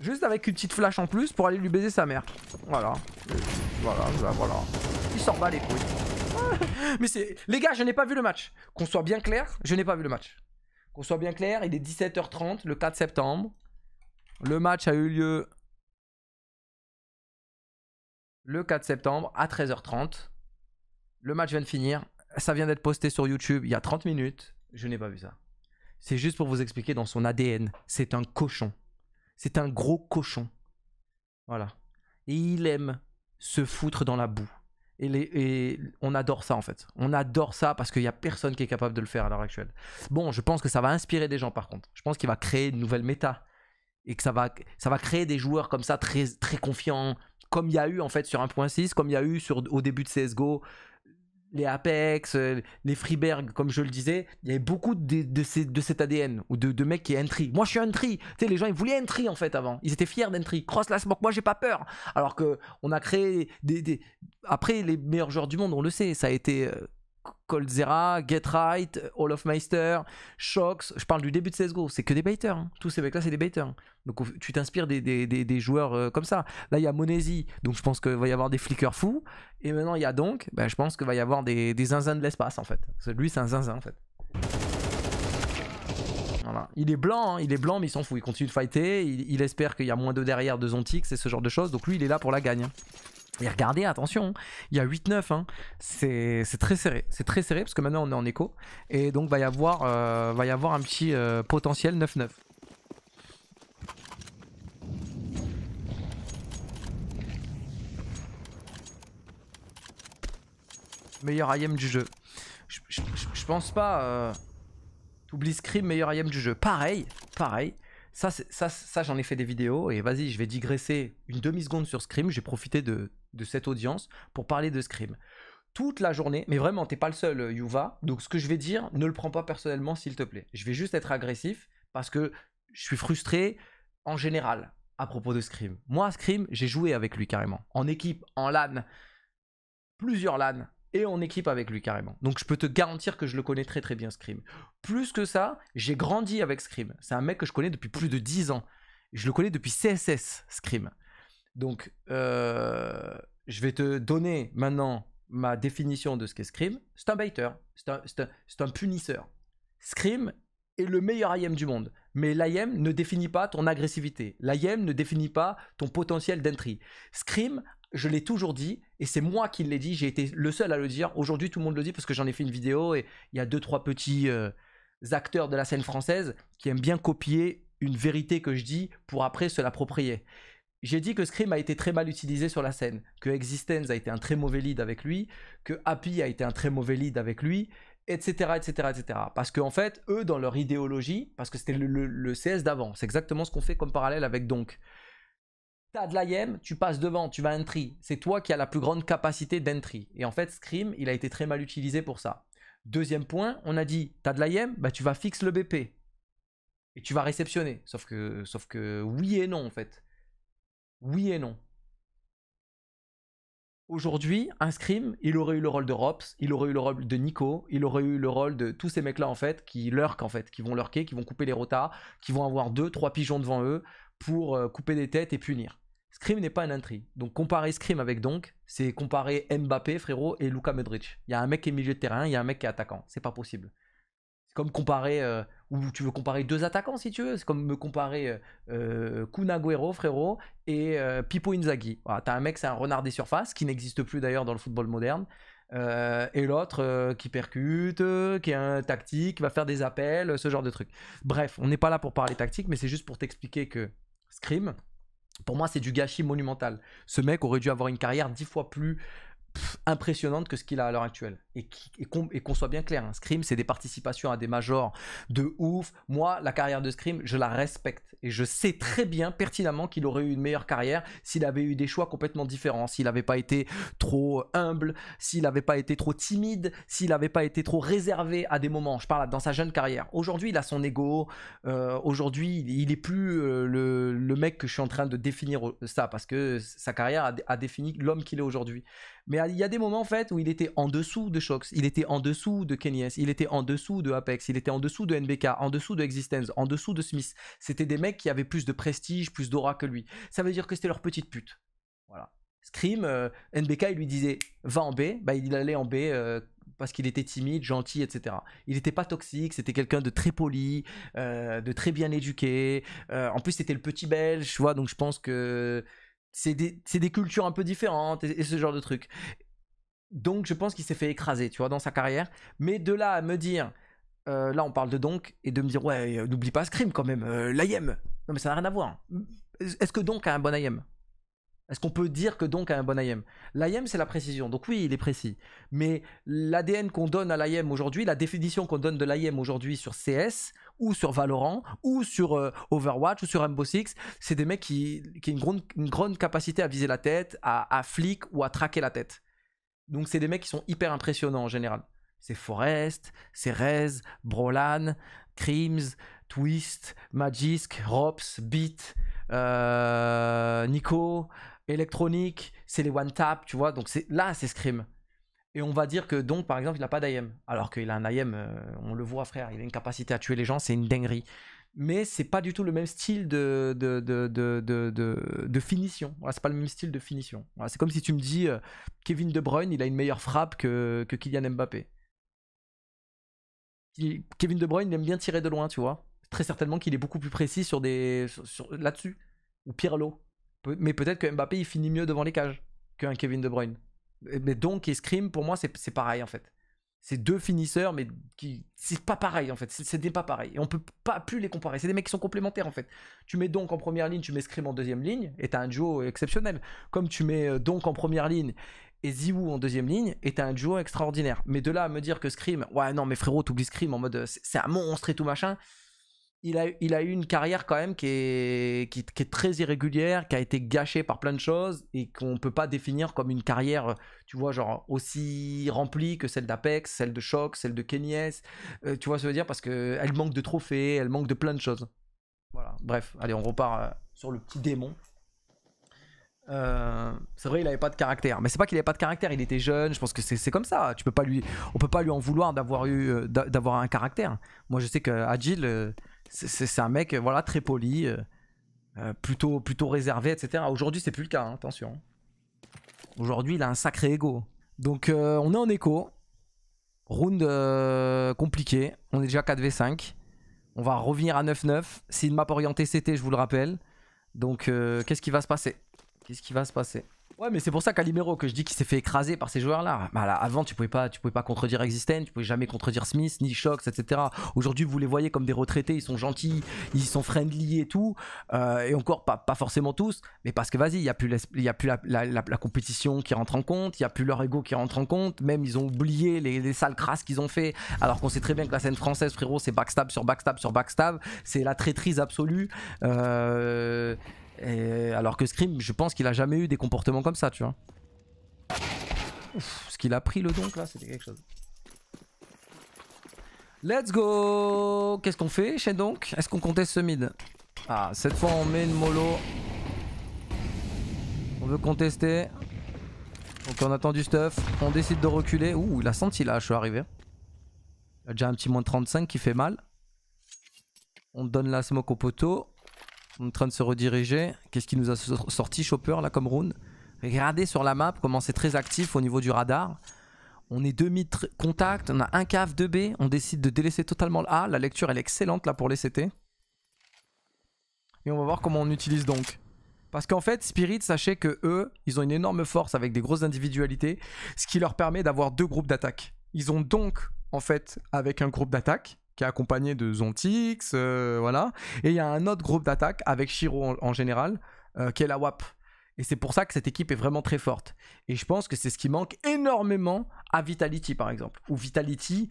Juste avec une petite flash en plus pour aller lui baiser sa mère. Voilà. Voilà, voilà. Il s'en bat les couilles. Mais c'est. Les gars, je n'ai pas vu le match. Qu'on soit bien clair, je n'ai pas vu le match. Qu'on soit bien clair, il est 17h30 le 4 septembre. Le match a eu lieu le 4 septembre à 13h30. Le match vient de finir. Ça vient d'être posté sur YouTube il y a 30 minutes. Je n'ai pas vu ça. C'est juste pour vous expliquer dans son ADN. C'est un cochon. C'est un gros cochon. Voilà. Et il aime se foutre dans la boue. Et, on adore ça en fait. On adore ça parce qu'il n'y a personne qui est capable de le faire à l'heure actuelle. Bon, je pense que ça va inspirer des gens par contre. Je pense qu'il va créer de nouvelles méta. Et que ça va, ça va créer des joueurs comme ça très, très confiants. Comme il y a eu en fait sur 1.6, comme il y a eu sur, au début de CSGO, les Apex, euh, les Freeberg, comme je le disais, il y avait beaucoup de, ces, de cet ADN ou de, mecs qui est entry. Moi, je suis entry. Tu sais, les gens, ils voulaient entry en fait avant. Ils étaient fiers d'entry. Cross la smoke, moi, j'ai pas peur. Alors que on a créé des, Après, les meilleurs joueurs du monde, on le sait, ça a été euh, Colzera, Get Right, All of Meister, Shox. Je parle du début de CSGO. C'est que des baiters. Hein. Tous ces mecs-là, c'est des baiters. Donc tu t'inspires des, des, des, des, joueurs euh, comme ça. Là, il y a Monesi. Donc je pense qu'il va y avoir des flickers fous. Et maintenant, il y a donc. Bah, je pense qu'il va y avoir des, zinzins de l'espace en fait. Lui, c'est un zinzin en fait. Voilà. Il est blanc, hein. il est blanc, mais il s'en fout. Il continue de fighter. Il, espère qu'il y a moins de derrière de Zontix et ce genre de choses. Donc lui, il est là pour la gagne. Hein. Et regardez, attention, il y a 8-9, hein. c'est très serré, c'est très serré parce que maintenant on est en écho, et donc va y avoir, euh, va y avoir un petit euh, potentiel 9-9. Meilleur IM du jeu. Je, pense pas... Euh... Oublie Scream, meilleur IM du jeu. Pareil, pareil. Ça, ça, ça j'en ai fait des vidéos et vas-y, je vais digresser une demi-seconde sur Scream. J'ai profité de, de cette audience pour parler de Scream. Toute la journée, mais vraiment, t'es pas le seul, euh, Yuva. Donc ce que je vais dire, ne le prends pas personnellement, s'il te plaît. Je vais juste être agressif parce que je suis frustré en général à propos de Scream. Moi, Scream, j'ai joué avec lui carrément. En équipe, en LAN, plusieurs LAN, et en équipe avec lui carrément. Donc je peux te garantir que je le connais très très bien, Scream. Plus que ça, j'ai grandi avec Scream. C'est un mec que je connais depuis plus de 10 ans. Je le connais depuis CSS, Scream. Donc, euh, je vais te donner maintenant ma définition de ce qu'est Scream. C'est un baiter, c'est un, un, punisseur. Scream est le meilleur IEM du monde. Mais l'IM ne définit pas ton agressivité. L'IM ne définit pas ton potentiel d'entry. Scream, je l'ai toujours dit, et c'est moi qui l'ai dit, j'ai été le seul à le dire. Aujourd'hui, tout le monde le dit parce que j'en ai fait une vidéo et il y a deux, trois petits euh, acteurs de la scène française qui aiment bien copier une vérité que je dis pour après se l'approprier. J'ai dit que Scream a été très mal utilisé sur la scène, que Existence a été un très mauvais lead avec lui, que Happy a été un très mauvais lead avec lui, etc. etc., etc. Parce qu'en fait, eux, dans leur idéologie, parce que c'était le, CS d'avant, c'est exactement ce qu'on fait comme parallèle avec donc. T'as de l'IM, tu passes devant, tu vas entry. C'est toi qui as la plus grande capacité d'entry. Et en fait, Scream, il a été très mal utilisé pour ça. Deuxième point, on a dit, t'as de l'IM, bah, tu vas fixer le BP. Et tu vas réceptionner. Sauf que, sauf que oui et non, en fait. Oui et non. Aujourd'hui, un Scream, il aurait eu le rôle de Rops, il aurait eu le rôle de Nico, il aurait eu le rôle de tous ces mecs-là, en fait, qui lurquent, en fait, qui vont lurker, qui vont couper les rotas, qui vont avoir deux, trois pigeons devant eux pour euh, couper des têtes et punir. Scream n'est pas un intrigue. Donc comparer Scream avec donc, c'est comparer Mbappé, frérot, et Luca Modric. Il y a un mec qui est milieu de terrain, il y a un mec qui est attaquant. C'est pas possible comme comparer. Euh, ou tu veux comparer deux attaquants si tu veux. C'est comme me comparer euh, euh Kunagüero, frérot, et euh, Pipo Inzaghi. t'as un mec, c'est un renard des surfaces, qui n'existe plus d'ailleurs dans le football moderne. et l'autre qui percute, qui est un tactique, qui va faire des appels, ce genre de trucs. Bref, on n'est pas là pour parler tactique, mais c'est juste pour t'expliquer que Scream, pour moi, c'est du gâchis monumental. Ce mec aurait dû avoir une carrière dix fois plus impressionnante que ce qu'il a à l'heure actuelle. Et, qu'on soit bien clair, hein, Scream, c'est des participations à des majors de ouf. Moi, la carrière de Scream, je la respecte. Et je sais très bien, pertinemment, qu'il aurait eu une meilleure carrière s'il avait eu des choix complètement différents, s'il n'avait pas été trop humble, s'il n'avait pas été trop timide, s'il n'avait pas été trop réservé à des moments. Je parle dans sa jeune carrière. Aujourd'hui, il a son ego. Euh, aujourd'hui, il est plus euh, le, mec que je suis en train de définir euh, ça, parce que sa carrière a défini l'homme qu'il est aujourd'hui. Mais il y a des moments en fait où il était en dessous de Shox, il était en dessous de Kenyes, il était en dessous de Apex, il était en dessous de NBK, en dessous de Existence, en dessous de Smith. C'était des mecs qui avaient plus de prestige, plus d'aura que lui. Ça veut dire que c'était leur petite pute. Voilà. Scream, euh, NBK, il lui disait va en B, bah, il allait en B euh, parce qu'il était timide, gentil, etc. Il n'était pas toxique, c'était quelqu'un de très poli, euh, de très bien éduqué. en plus, c'était le petit belge, tu donc je pense que c'est des, cultures un peu différentes et, ce genre de trucs. Donc je pense qu'il s'est fait écraser, tu vois, dans sa carrière. Mais de là à me dire, euh, là on parle de donc, et de me dire, ouais, euh, n'oublie pas Scream quand même, euh, Non mais ça n'a rien à voir. Est-ce que donc a un bon IM Est-ce qu'on peut dire que donc a un bon IM L'IM c'est la précision, donc oui, il est précis. Mais l'ADN qu'on donne à l'IM aujourd'hui, la définition qu'on donne de l'IM aujourd'hui sur CS, ou sur Valorant, ou sur euh, Overwatch, ou sur Rainbow Six. C'est des mecs qui, ont une grande, capacité à viser la tête, à, à flic ou à traquer la tête. Donc c'est des mecs qui sont hyper impressionnants en général. C'est Forest, c'est Rez, Brolan, Crims, Twist, Magisk, Rops, Beat, euh, Nico, Electronic, c'est les One Tap, tu vois. Donc là, c'est Scream. Et on va dire que donc, par exemple, il n'a pas d'IM. Alors qu'il a un IM, euh, on le voit, frère, il a une capacité à tuer les gens, c'est une dinguerie. Mais c'est pas du tout le même style de, de, de, finition. Voilà, c'est pas le même style de finition. c'est comme si tu me dis euh, Kevin De Bruyne, il a une meilleure frappe que, que Kylian Mbappé. Kevin De Bruyne, il aime bien tirer de loin, tu vois. Très certainement qu'il est beaucoup plus précis sur des là-dessus. Ou Pirlo. mais peut-être que Mbappé, il finit mieux devant les cages qu'un Kevin De Bruyne. Mais donc et Scream, pour moi, c'est pareil en fait. C'est deux finisseurs, mais qui c'est pas pareil en fait. C'est pas pareil. Et on peut pas plus les comparer. C'est des mecs qui sont complémentaires en fait. Tu mets donc en première ligne, tu mets Scream en deuxième ligne, et t'as un duo exceptionnel. Comme tu mets euh, donc en première ligne et Ziwoo en deuxième ligne et t'as un duo extraordinaire. Mais de là à me dire que Scream, ouais non mais frérot, t'oublies Scream en mode c'est un monstre et tout machin, il a, eu une carrière quand même qui est, très irrégulière, qui a été gâchée par plein de choses et qu'on ne peut pas définir comme une carrière, tu vois, genre aussi remplie que celle d'Apex, celle de Shock, celle de Kenyes. Euh, tu vois ce que je veux dire Parce qu'elle manque de trophées, elle manque de plein de choses. Voilà, bref, allez, on repart euh, sur le petit démon. Euh, c'est vrai, il avait pas de caractère, mais c'est pas qu'il n'avait pas de caractère, il était jeune. Je pense que c'est comme ça. Tu peux pas lui, on peut pas lui en vouloir d'avoir eu, d'avoir un caractère. Moi, je sais que Agile, c'est un mec euh, voilà, très poli, euh, euh, plutôt, plutôt réservé, etc. Aujourd'hui, c'est plus le cas, hein, attention. Aujourd'hui, il a un sacré ego. Donc, on est en écho. Round compliqué. On est déjà 4v5. On va revenir à 9-9. C'est une map orientée CT, je vous le rappelle. Donc, qu'est-ce qui va se passer Qu'est-ce qui va se passer Ouais, mais c'est pour ça qu'Alimero, que je dis qu'il s'est fait écraser par ces joueurs-là. Bah, avant, tu pouvais pas, tu pouvais pas contredire Existen, tu pouvais jamais contredire Smith, ni Shox, etc. Aujourd'hui, vous les voyez comme des retraités, ils sont gentils, ils sont friendly et tout, euh, et encore pas, pas forcément tous, mais parce que vas-y, il y a plus, y a plus la, compétition qui rentre en compte, il n'y a plus leur ego qui rentre en compte. Même ils ont oublié les, les sales crasses qu'ils ont fait, alors qu'on sait très bien que la scène française, frérot, c'est backstab sur backstab sur backstab, c'est la traîtrise absolue. Euh alors que Scream, je pense qu'il a jamais eu des comportements comme ça, tu vois. ce qu'il a pris le donc là, c'était quelque chose. Let's go Qu'est-ce qu'on fait chez donc Est-ce qu'on conteste ce mid Ah, cette fois on met une mollo. On veut contester. Donc on attend du stuff. On décide de reculer. Ouh, il a senti là, je suis arrivé. Il a déjà un petit moins de 35 qui fait mal. On donne la smoke au poteau. On est en train de se rediriger. Qu'est-ce qui nous a sorti Chopper là comme round Regardez sur la map comment c'est très actif au niveau du radar. On est demi-contact, on a un cave deux b on décide de délaisser totalement le A. La lecture elle est excellente là pour les CT. Et on va voir comment on utilise donc. Parce qu'en fait, Spirit, sachez que eux, ils ont une énorme force avec des grosses individualités, ce qui leur permet d'avoir deux groupes d'attaque. Ils ont donc, en fait, avec un groupe d'attaque, qui est accompagné de Zontix, euh, voilà. Et il y a un autre groupe d'attaque avec Shiro en, général, euh, qui est la WAP. Et c'est pour ça que cette équipe est vraiment très forte. Et je pense que c'est ce qui manque énormément à Vitality, par exemple. Ou Vitality,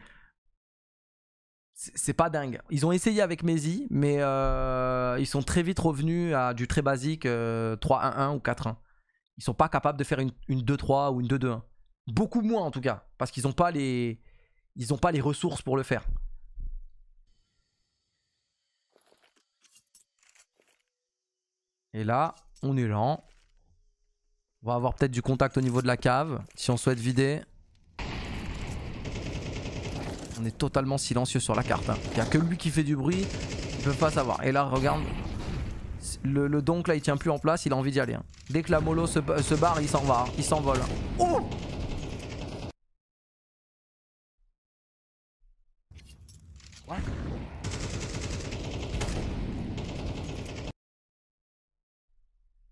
c'est pas dingue. Ils ont essayé avec Mezi, mais euh, ils sont très vite revenus à du très basique 3-1-1 ou 4-1. Ils sont pas capables de faire une, 2-3 ou une 2-2-1. Beaucoup moins en tout cas, parce qu'ils pas les, ont pas les ressources pour le faire. Et là, on est lent. On va avoir peut-être du contact au niveau de la cave. Si on souhaite vider. On est totalement silencieux sur la carte. Hein. Il n'y a que lui qui fait du bruit. Il peut pas savoir. Et là, regarde. Le, donk là, il tient plus en place. Il a envie d'y aller. Hein. Dès que la mollo se, barre, il s'en va. Il s'envole. Oh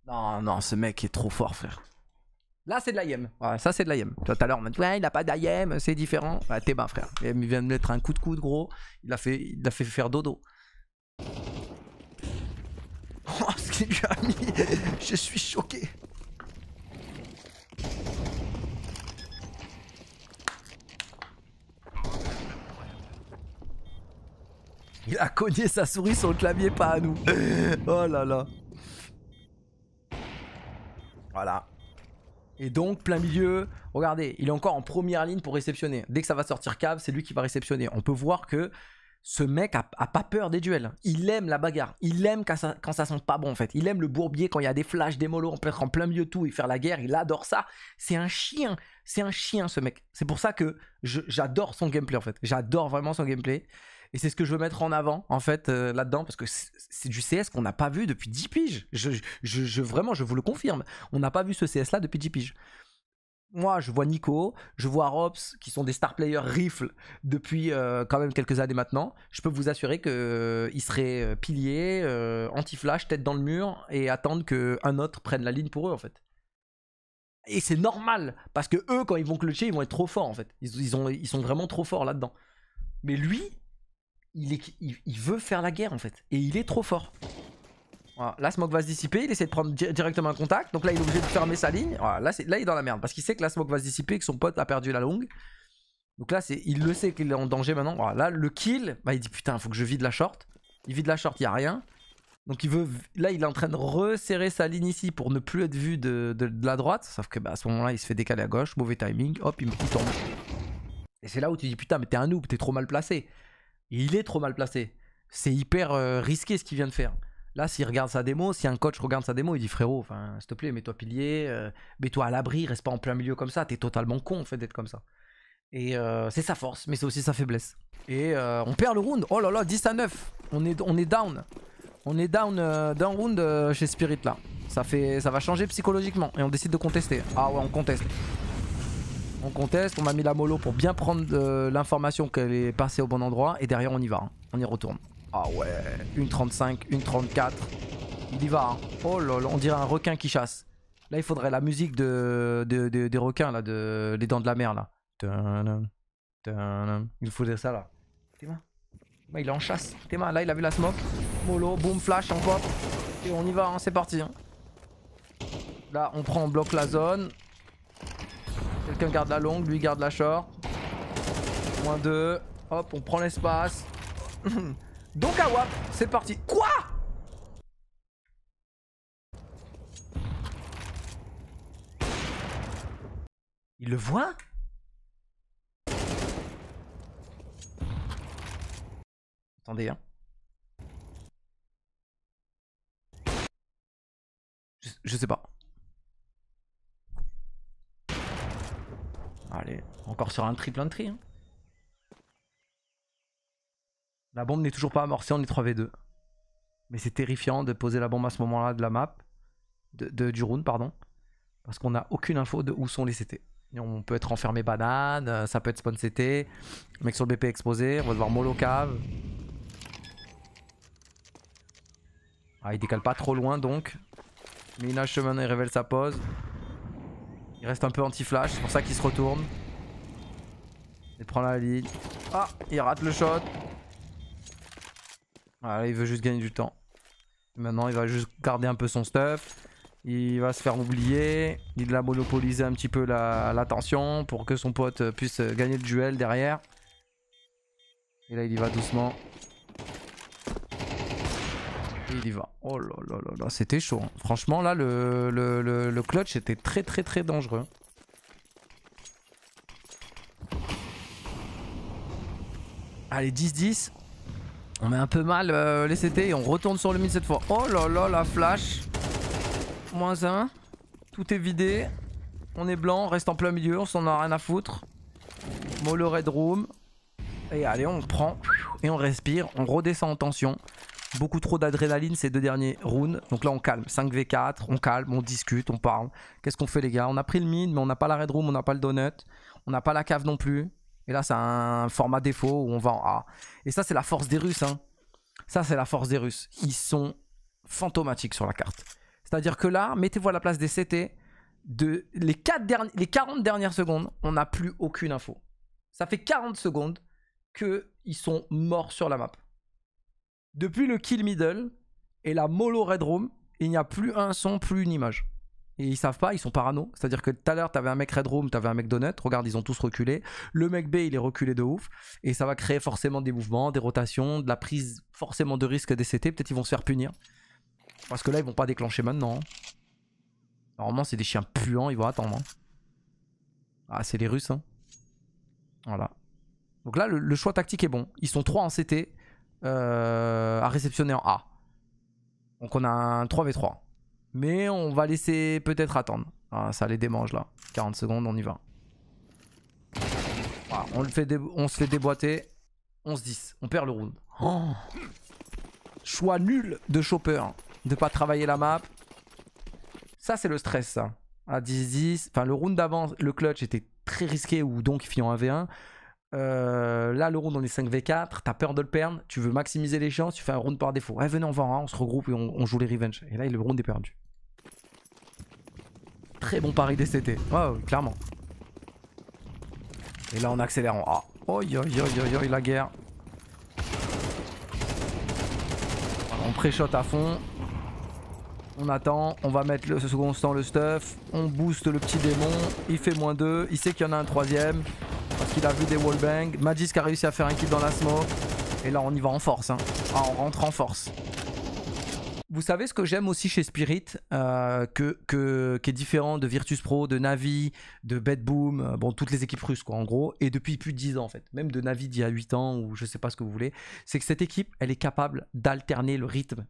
Non, non, ce mec est trop fort, frère. Là, c'est de la Ouais, ça, c'est de la Toi, Tout à l'heure, on m'a dit, ouais, il n'a pas d'IM, c'est différent. Bah t'es bas frère. Il vient de mettre un coup de coude, gros. Il a fait, il a fait faire dodo. Oh, ce qu'il lui a mis. Je suis choqué. Il a cogné sa souris sur le clavier, pas à nous. Oh là là. Et donc, plein milieu, regardez, il est encore en première ligne pour réceptionner. Dès que ça va sortir cave, c'est lui qui va réceptionner. On peut voir que ce mec a, pas peur des duels. Il aime la bagarre. Il aime quand ça, quand ça sent pas bon, en fait. Il aime le bourbier quand il y a des flashs, des molos, on peut être en plein milieu tout et faire la guerre. Il adore ça. C'est un chien. C'est un chien, ce mec. C'est pour ça que j'adore son gameplay, en fait. J'adore vraiment son gameplay. Et c'est ce que je veux mettre en avant, en fait, euh, là-dedans, parce que c'est du CS qu'on n'a pas vu depuis 10 piges. Je, vraiment, je vous le confirme. On n'a pas vu ce CS-là depuis 10 piges. Moi, je vois Nico, je vois Robs, qui sont des star players rifle depuis euh, quand même quelques années maintenant. Je peux vous assurer qu'ils euh, seraient piliers, anti-flash, tête dans le mur, et attendre qu'un autre prenne la ligne pour eux, en fait. Et c'est normal, parce que eux, quand ils vont clutcher, ils vont être trop forts en fait. ils, ont, ils sont vraiment trop forts là-dedans. Mais lui, il, veut faire la guerre en fait. Et il est trop fort. Voilà. Là, Smoke va se dissiper. Il essaie de prendre directement un contact. Donc là, il est obligé de fermer sa ligne. Là, il est dans la merde. Parce qu'il sait que la Smoke va se dissiper et que son pote a perdu la longue. Donc là, il le sait qu'il est en danger maintenant. Voilà. Là, le kill, bah, il dit putain, faut que je vide la short. Il vide la short, il n'y a rien. Donc il veut, là, il est en train de resserrer sa ligne ici pour ne plus être vu de, la droite. Sauf que bah, à ce moment-là, il se fait décaler à gauche. Mauvais timing. Hop, il, me tombe. Et c'est là où tu dis putain, mais t'es un noob, t'es trop mal placé il est trop mal placé. C'est hyper euh, risqué ce qu'il vient de faire. Là, s'il regarde sa démo, si un coach regarde sa démo, il dit frérot, s'il te plaît, mets-toi pilier, euh, mets-toi à l'abri, reste pas en plein milieu comme ça, t'es totalement con en fait d'être comme ça. Et euh, c'est sa force, mais c'est aussi sa faiblesse. Et on perd le round, oh là là, 10 à 9, on est, on est down. On est down, d'un round chez Spirit là. Ça, fait, ça va changer psychologiquement et on décide de contester. Ah ouais, on conteste on conteste, on m'a mis la mollo pour bien prendre l'information qu'elle est passée au bon endroit et derrière on y va, hein. on y retourne. Ah ouais, une 1.34 une il y va. Hein. Oh lol, on dirait un requin qui chasse. Là il faudrait la musique de, des requins là, de les dents de la mer là. Il faudrait ça là. il est en chasse. Téma, là il a vu la smoke. Mollo, boom, flash, encore. Et on y va, hein, c'est parti. Là on prend, on bloque la zone. Quelqu'un garde la longue, lui garde la short. Moins 2. Hop, on prend l'espace. Donc à WAP, c'est parti. Quoi Il le voit Attendez, hein. je sais pas. Allez, encore sur un triple entry. tri. Hein. La bombe n'est toujours pas amorcée, on est 3v2. Mais c'est terrifiant de poser la bombe à ce moment-là de la map, de, du round, pardon. Parce qu'on n'a aucune info de où sont les CT. on peut être enfermé banane, euh, ça peut être spawn CT, le mec sur le BP exposé, on va devoir mollo cave. Ah, il décale pas trop loin donc. Mina Chemin et révèle sa pose. Il reste un peu anti-flash, c'est pour ça qu'il se retourne. Il prend la lead. Ah, il rate le shot. Voilà, il veut juste gagner du temps. Maintenant, il va juste garder un peu son stuff. Il va se faire oublier. Il va monopoliser un petit peu l'attention pour que son pote puisse gagner le duel derrière. Et là, il y va doucement il y va. Oh là là là là, c'était chaud. Hein. Franchement, là, le, clutch était très très très dangereux. Allez, 10-10. On met un peu mal euh, les CT et on retourne sur le mid cette fois. Oh là là, la flash. Moins 1. Tout est vidé. On est blanc, on reste en plein milieu, on s'en a rien à foutre. Molleré Red Room. Et allez, on prend et on respire, on redescend en tension beaucoup trop d'adrénaline ces deux derniers rounds. Donc là, on calme. 5v4, on calme, on discute, on parle. Qu'est-ce qu'on fait, les gars On a pris le mine, mais on n'a pas la red room, on n'a pas le donut. On n'a pas la cave non plus. Et là, c'est un format défaut où on va en A. Et ça, c'est la force des Russes. Hein. Ça, c'est la force des Russes. Ils sont fantomatiques sur la carte. C'est-à-dire que là, mettez-vous à la place des CT. De les, les 40 dernières secondes, on n'a plus aucune info. Ça fait 40 secondes qu'ils sont morts sur la map. Depuis le kill middle et la molo red il n'y a plus un son, plus une image. Et ils savent pas, ils sont parano. C'est-à-dire que tout à l'heure, t'avais un mec Red Room, t'avais un mec Donut. Regarde, ils ont tous reculé. Le mec B, il est reculé de ouf. Et ça va créer forcément des mouvements, des rotations, de la prise forcément de risque des CT. Peut-être ils vont se faire punir. Parce que là, ils vont pas déclencher maintenant. Normalement, c'est des chiens puants, ils vont attendre. Hein. Ah, c'est les Russes. Hein. Voilà. Donc là, le, le choix tactique est bon. Ils sont trois en CT. Euh, à réceptionner en A. Donc on a un 3v3. Mais on va laisser peut-être attendre. Ah, ça les démange là. 40 secondes, on y va. on, le fait on se fait déboîter. 11-10. On perd le round. Oh. Choix nul de Chopper. De pas travailler la map. Ça, c'est le stress, ça. À 10-10. Enfin, le round d'avant, le clutch était très risqué Ou donc il finit en 1v1. Euh, là, le round, on est 5v4, t'as peur de le perdre, tu veux maximiser les chances, tu fais un round par défaut. Ouais, venez, on va, hein, on se regroupe et on, joue les revenge. Et là, le round est perdu. Très bon pari Ouais Oh, clairement. Et là, on accélère en Oh, ah. yo, la guerre. On pré-shot à fond. On attend, on va mettre le second stand, le stuff. On booste le petit démon. Il fait moins 2. Il sait qu'il y en a un troisième il a vu des wallbangs. Magis a réussi à faire un kill dans la smoke. Et là, on y va en force. Hein. Ah, on rentre en force. Vous savez ce que j'aime aussi chez Spirit, euh, que, que, qui est différent de Virtus Pro, de Navi, de Bedboom, Boom euh, bon, toutes les équipes russes, quoi, en gros, et depuis plus de 10 ans, en fait, même de Navi d'il y a 8 ans, ou je sais pas ce que vous voulez, c'est que cette équipe, elle est capable d'alterner le rythme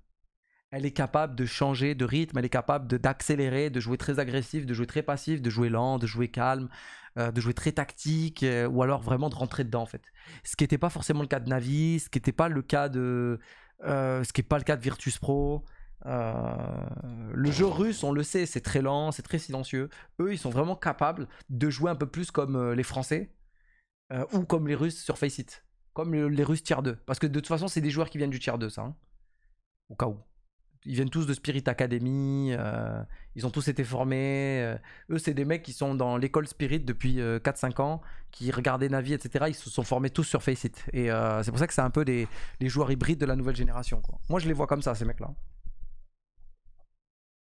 elle est capable de changer de rythme, elle est capable d'accélérer, de, jouer très agressif, de jouer très passif, de jouer lent, de jouer calme, euh, de jouer très tactique, euh, ou alors vraiment de rentrer dedans en fait. Ce qui n'était pas forcément le cas de Navi, ce qui n'était pas le cas de, euh, ce qui est pas le cas de Virtus Pro. le jeu russe, on le sait, c'est très lent, c'est très silencieux. Eux, ils sont vraiment capables de jouer un peu plus comme les Français ou comme les Russes sur Faceit, comme les Russes tier 2. Parce que de toute façon, c'est des joueurs qui viennent du tier 2, ça. Hein, au cas où ils viennent tous de Spirit Academy, euh, ils ont tous été formés. Euh, eux, c'est des mecs qui sont dans l'école Spirit depuis 4-5 euh, ans, qui regardaient Navi, etc. Ils se sont formés tous sur Faceit. Et c'est pour ça que c'est un peu des, joueurs hybrides de la nouvelle génération. Moi, je les vois comme ça, ces mecs-là.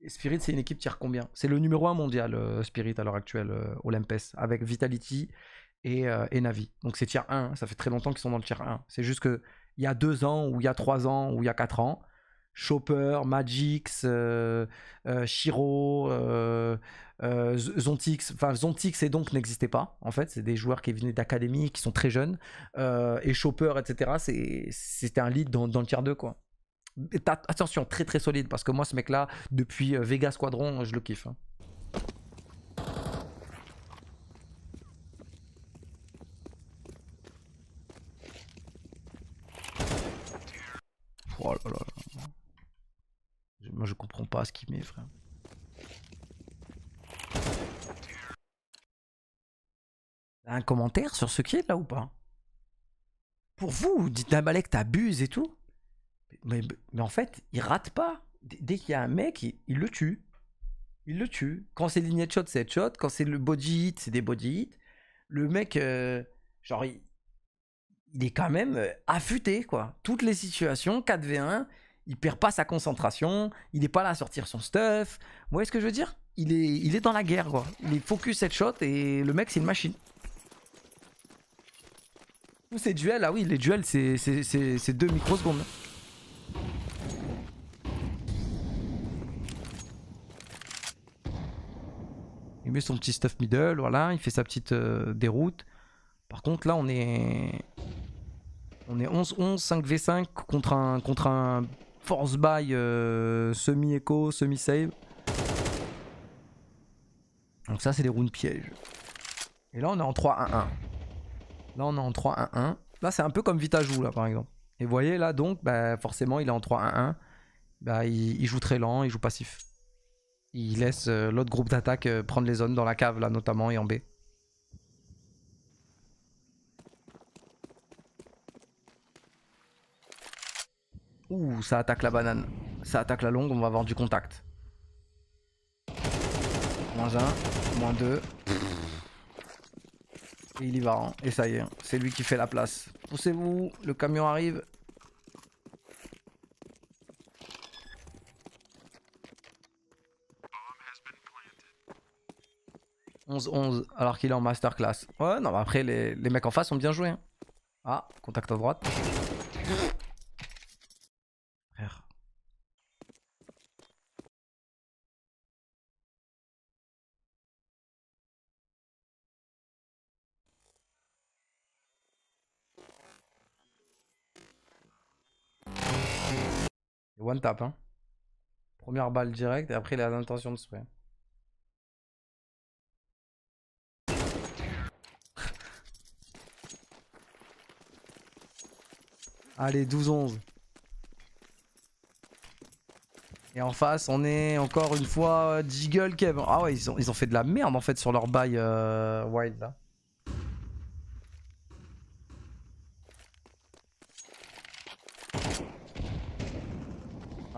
Spirit, c'est une équipe qui tire combien C'est le numéro 1 mondial, Spirit, à l'heure actuelle, Olympes, avec Vitality et, Navi. Donc c'est tier 1, hein. ça fait très longtemps qu'ils sont dans le tier 1. C'est juste qu'il y a 2 ans, ou il y a 3 ans, ou il y a 4 ans, Chopper, Magix, euh, euh, Shiro, euh, Zontix. Enfin, Zontix et donc n'existaient pas. En fait, c'est des joueurs qui venaient d'académie, qui sont très jeunes. et Chopper, etc. C'était un lead dans, le tier 2, quoi. Attention, très très solide, parce que moi, ce mec-là, depuis Vega Squadron, je le kiffe. Hein. Oh là là. Moi, je comprends pas ce qu'il met, frère. Un commentaire sur ce qui est là ou pas Pour vous, dites tu t'abuses et tout. Mais, en fait, il rate pas. dès qu'il y a un mec, il, le tue. Il le tue. Quand c'est des shot c'est headshot. Quand c'est le body hit, c'est des body hit. Le mec, euh, genre, il, il est quand même euh, affûté, quoi. Toutes les situations, 4v1, il perd pas sa concentration, il n'est pas là à sortir son stuff. Vous voyez ce que je veux dire il est, il est dans la guerre, quoi. Il est focus cette shot et le mec, c'est une machine. Tous ces duels, ah oui, les duels, c'est deux microsecondes. Il met son petit stuff middle, voilà, il fait sa petite euh, déroute. Par contre, là, on est... On est 11-11, 5v5 contre un, contre un force by euh, semi-écho, semi-save. Donc ça, c'est des rounds piège. Et là, on est en 3-1-1. Là, on est en 3-1-1. Là, c'est un peu comme Vita là, par exemple. Et vous voyez, là, donc, bah, forcément, il est en 3-1-1. Bah, il, joue très lent, il joue passif. Il laisse euh, l'autre groupe d'attaque euh, prendre les zones dans la cave, là, notamment, et en B. Ouh, ça attaque la banane. Ça attaque la longue, on va avoir du contact. Moins 1, moins 2. Et il y va, hein. et ça y est, c'est lui qui fait la place. Poussez-vous, le camion arrive. 11 11 alors qu'il est en masterclass. Ouais, non, mais après, les, mecs en face ont bien joué. Hein. Ah, contact à droite. Hein. Première balle directe et après il a l'intention de spray. Allez, 12-11. Et en face, on est encore une fois Jiggle euh, Kev. Ah ouais, ils ont, fait de la merde en fait sur leur bail euh, Wild là.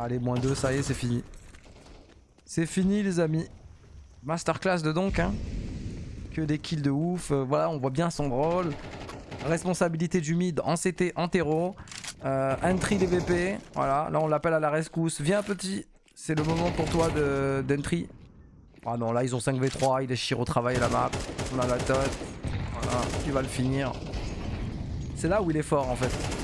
Allez, moins 2, ça y est, c'est fini. C'est fini les amis. Masterclass de donc, hein. Que des kills de ouf. Euh, voilà, on voit bien son rôle. Responsabilité du mid en CT, en terreau. Euh, entry des VP. Voilà, là on l'appelle à la rescousse. Viens petit, c'est le moment pour toi d'entry. ah non, là ils ont 5v3, il est au travail la map. On a la tot. Voilà, il va le finir. C'est là où il est fort en fait.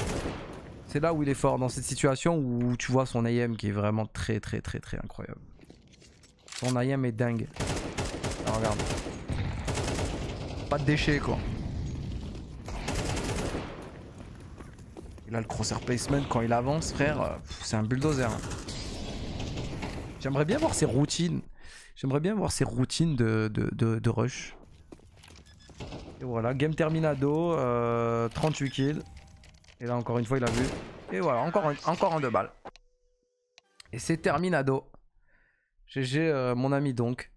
C'est là où il est fort, dans cette situation où tu vois son aim qui est vraiment très très très très incroyable. Son aim est dingue. Ah, regarde. Pas de déchets quoi. il là le crosshair placement quand il avance frère, c'est un bulldozer. J'aimerais bien voir ses routines. J'aimerais bien voir ses routines de, rush. Et voilà, game terminado, 38 euh, kills. Et là, encore une fois, il a vu. Et voilà, encore un, encore un deux balles. Et c'est terminado. GG, euh, mon ami, donc.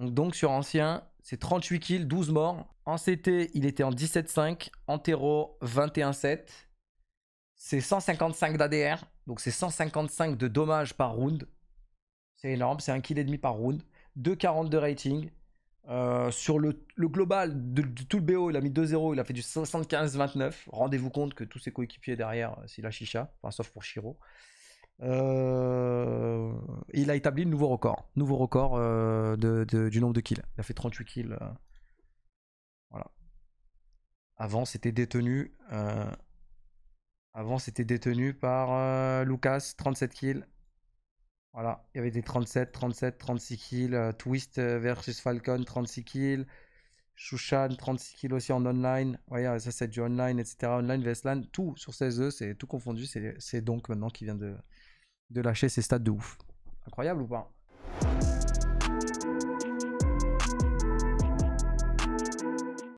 donc. sur ancien, c'est 38 kills, 12 morts. En CT, il était en 17-5. En terreau, 21-7. C'est 155 d'ADR. Donc, c'est 155 de dommages par round. C'est énorme, c'est un kill et demi par round. 2,40 de rating. Euh, sur le, global de, tout le BO, il a mis 2-0, il a fait du 75-29. Rendez-vous compte que tous ses coéquipiers derrière, euh, c'est la chicha, sauf pour Shiro. Euh, il a établi le nouveau record, nouveau record du nombre de kills. Il a fait 38 kills. voilà. Avant, c'était détenu. avant, c'était détenu par Lucas, 37 kills. Voilà, il y avait des 37, 37, 36 kills. Euh, Twist euh, versus Falcon, 36 kills. Shushan, 36 kills aussi en online. ouais, euh, ça c'est du online, etc. Online, Veslan, tout sur 16 c'est tout confondu. C'est donc maintenant qui vient de, de lâcher ses stats de ouf. Incroyable ou pas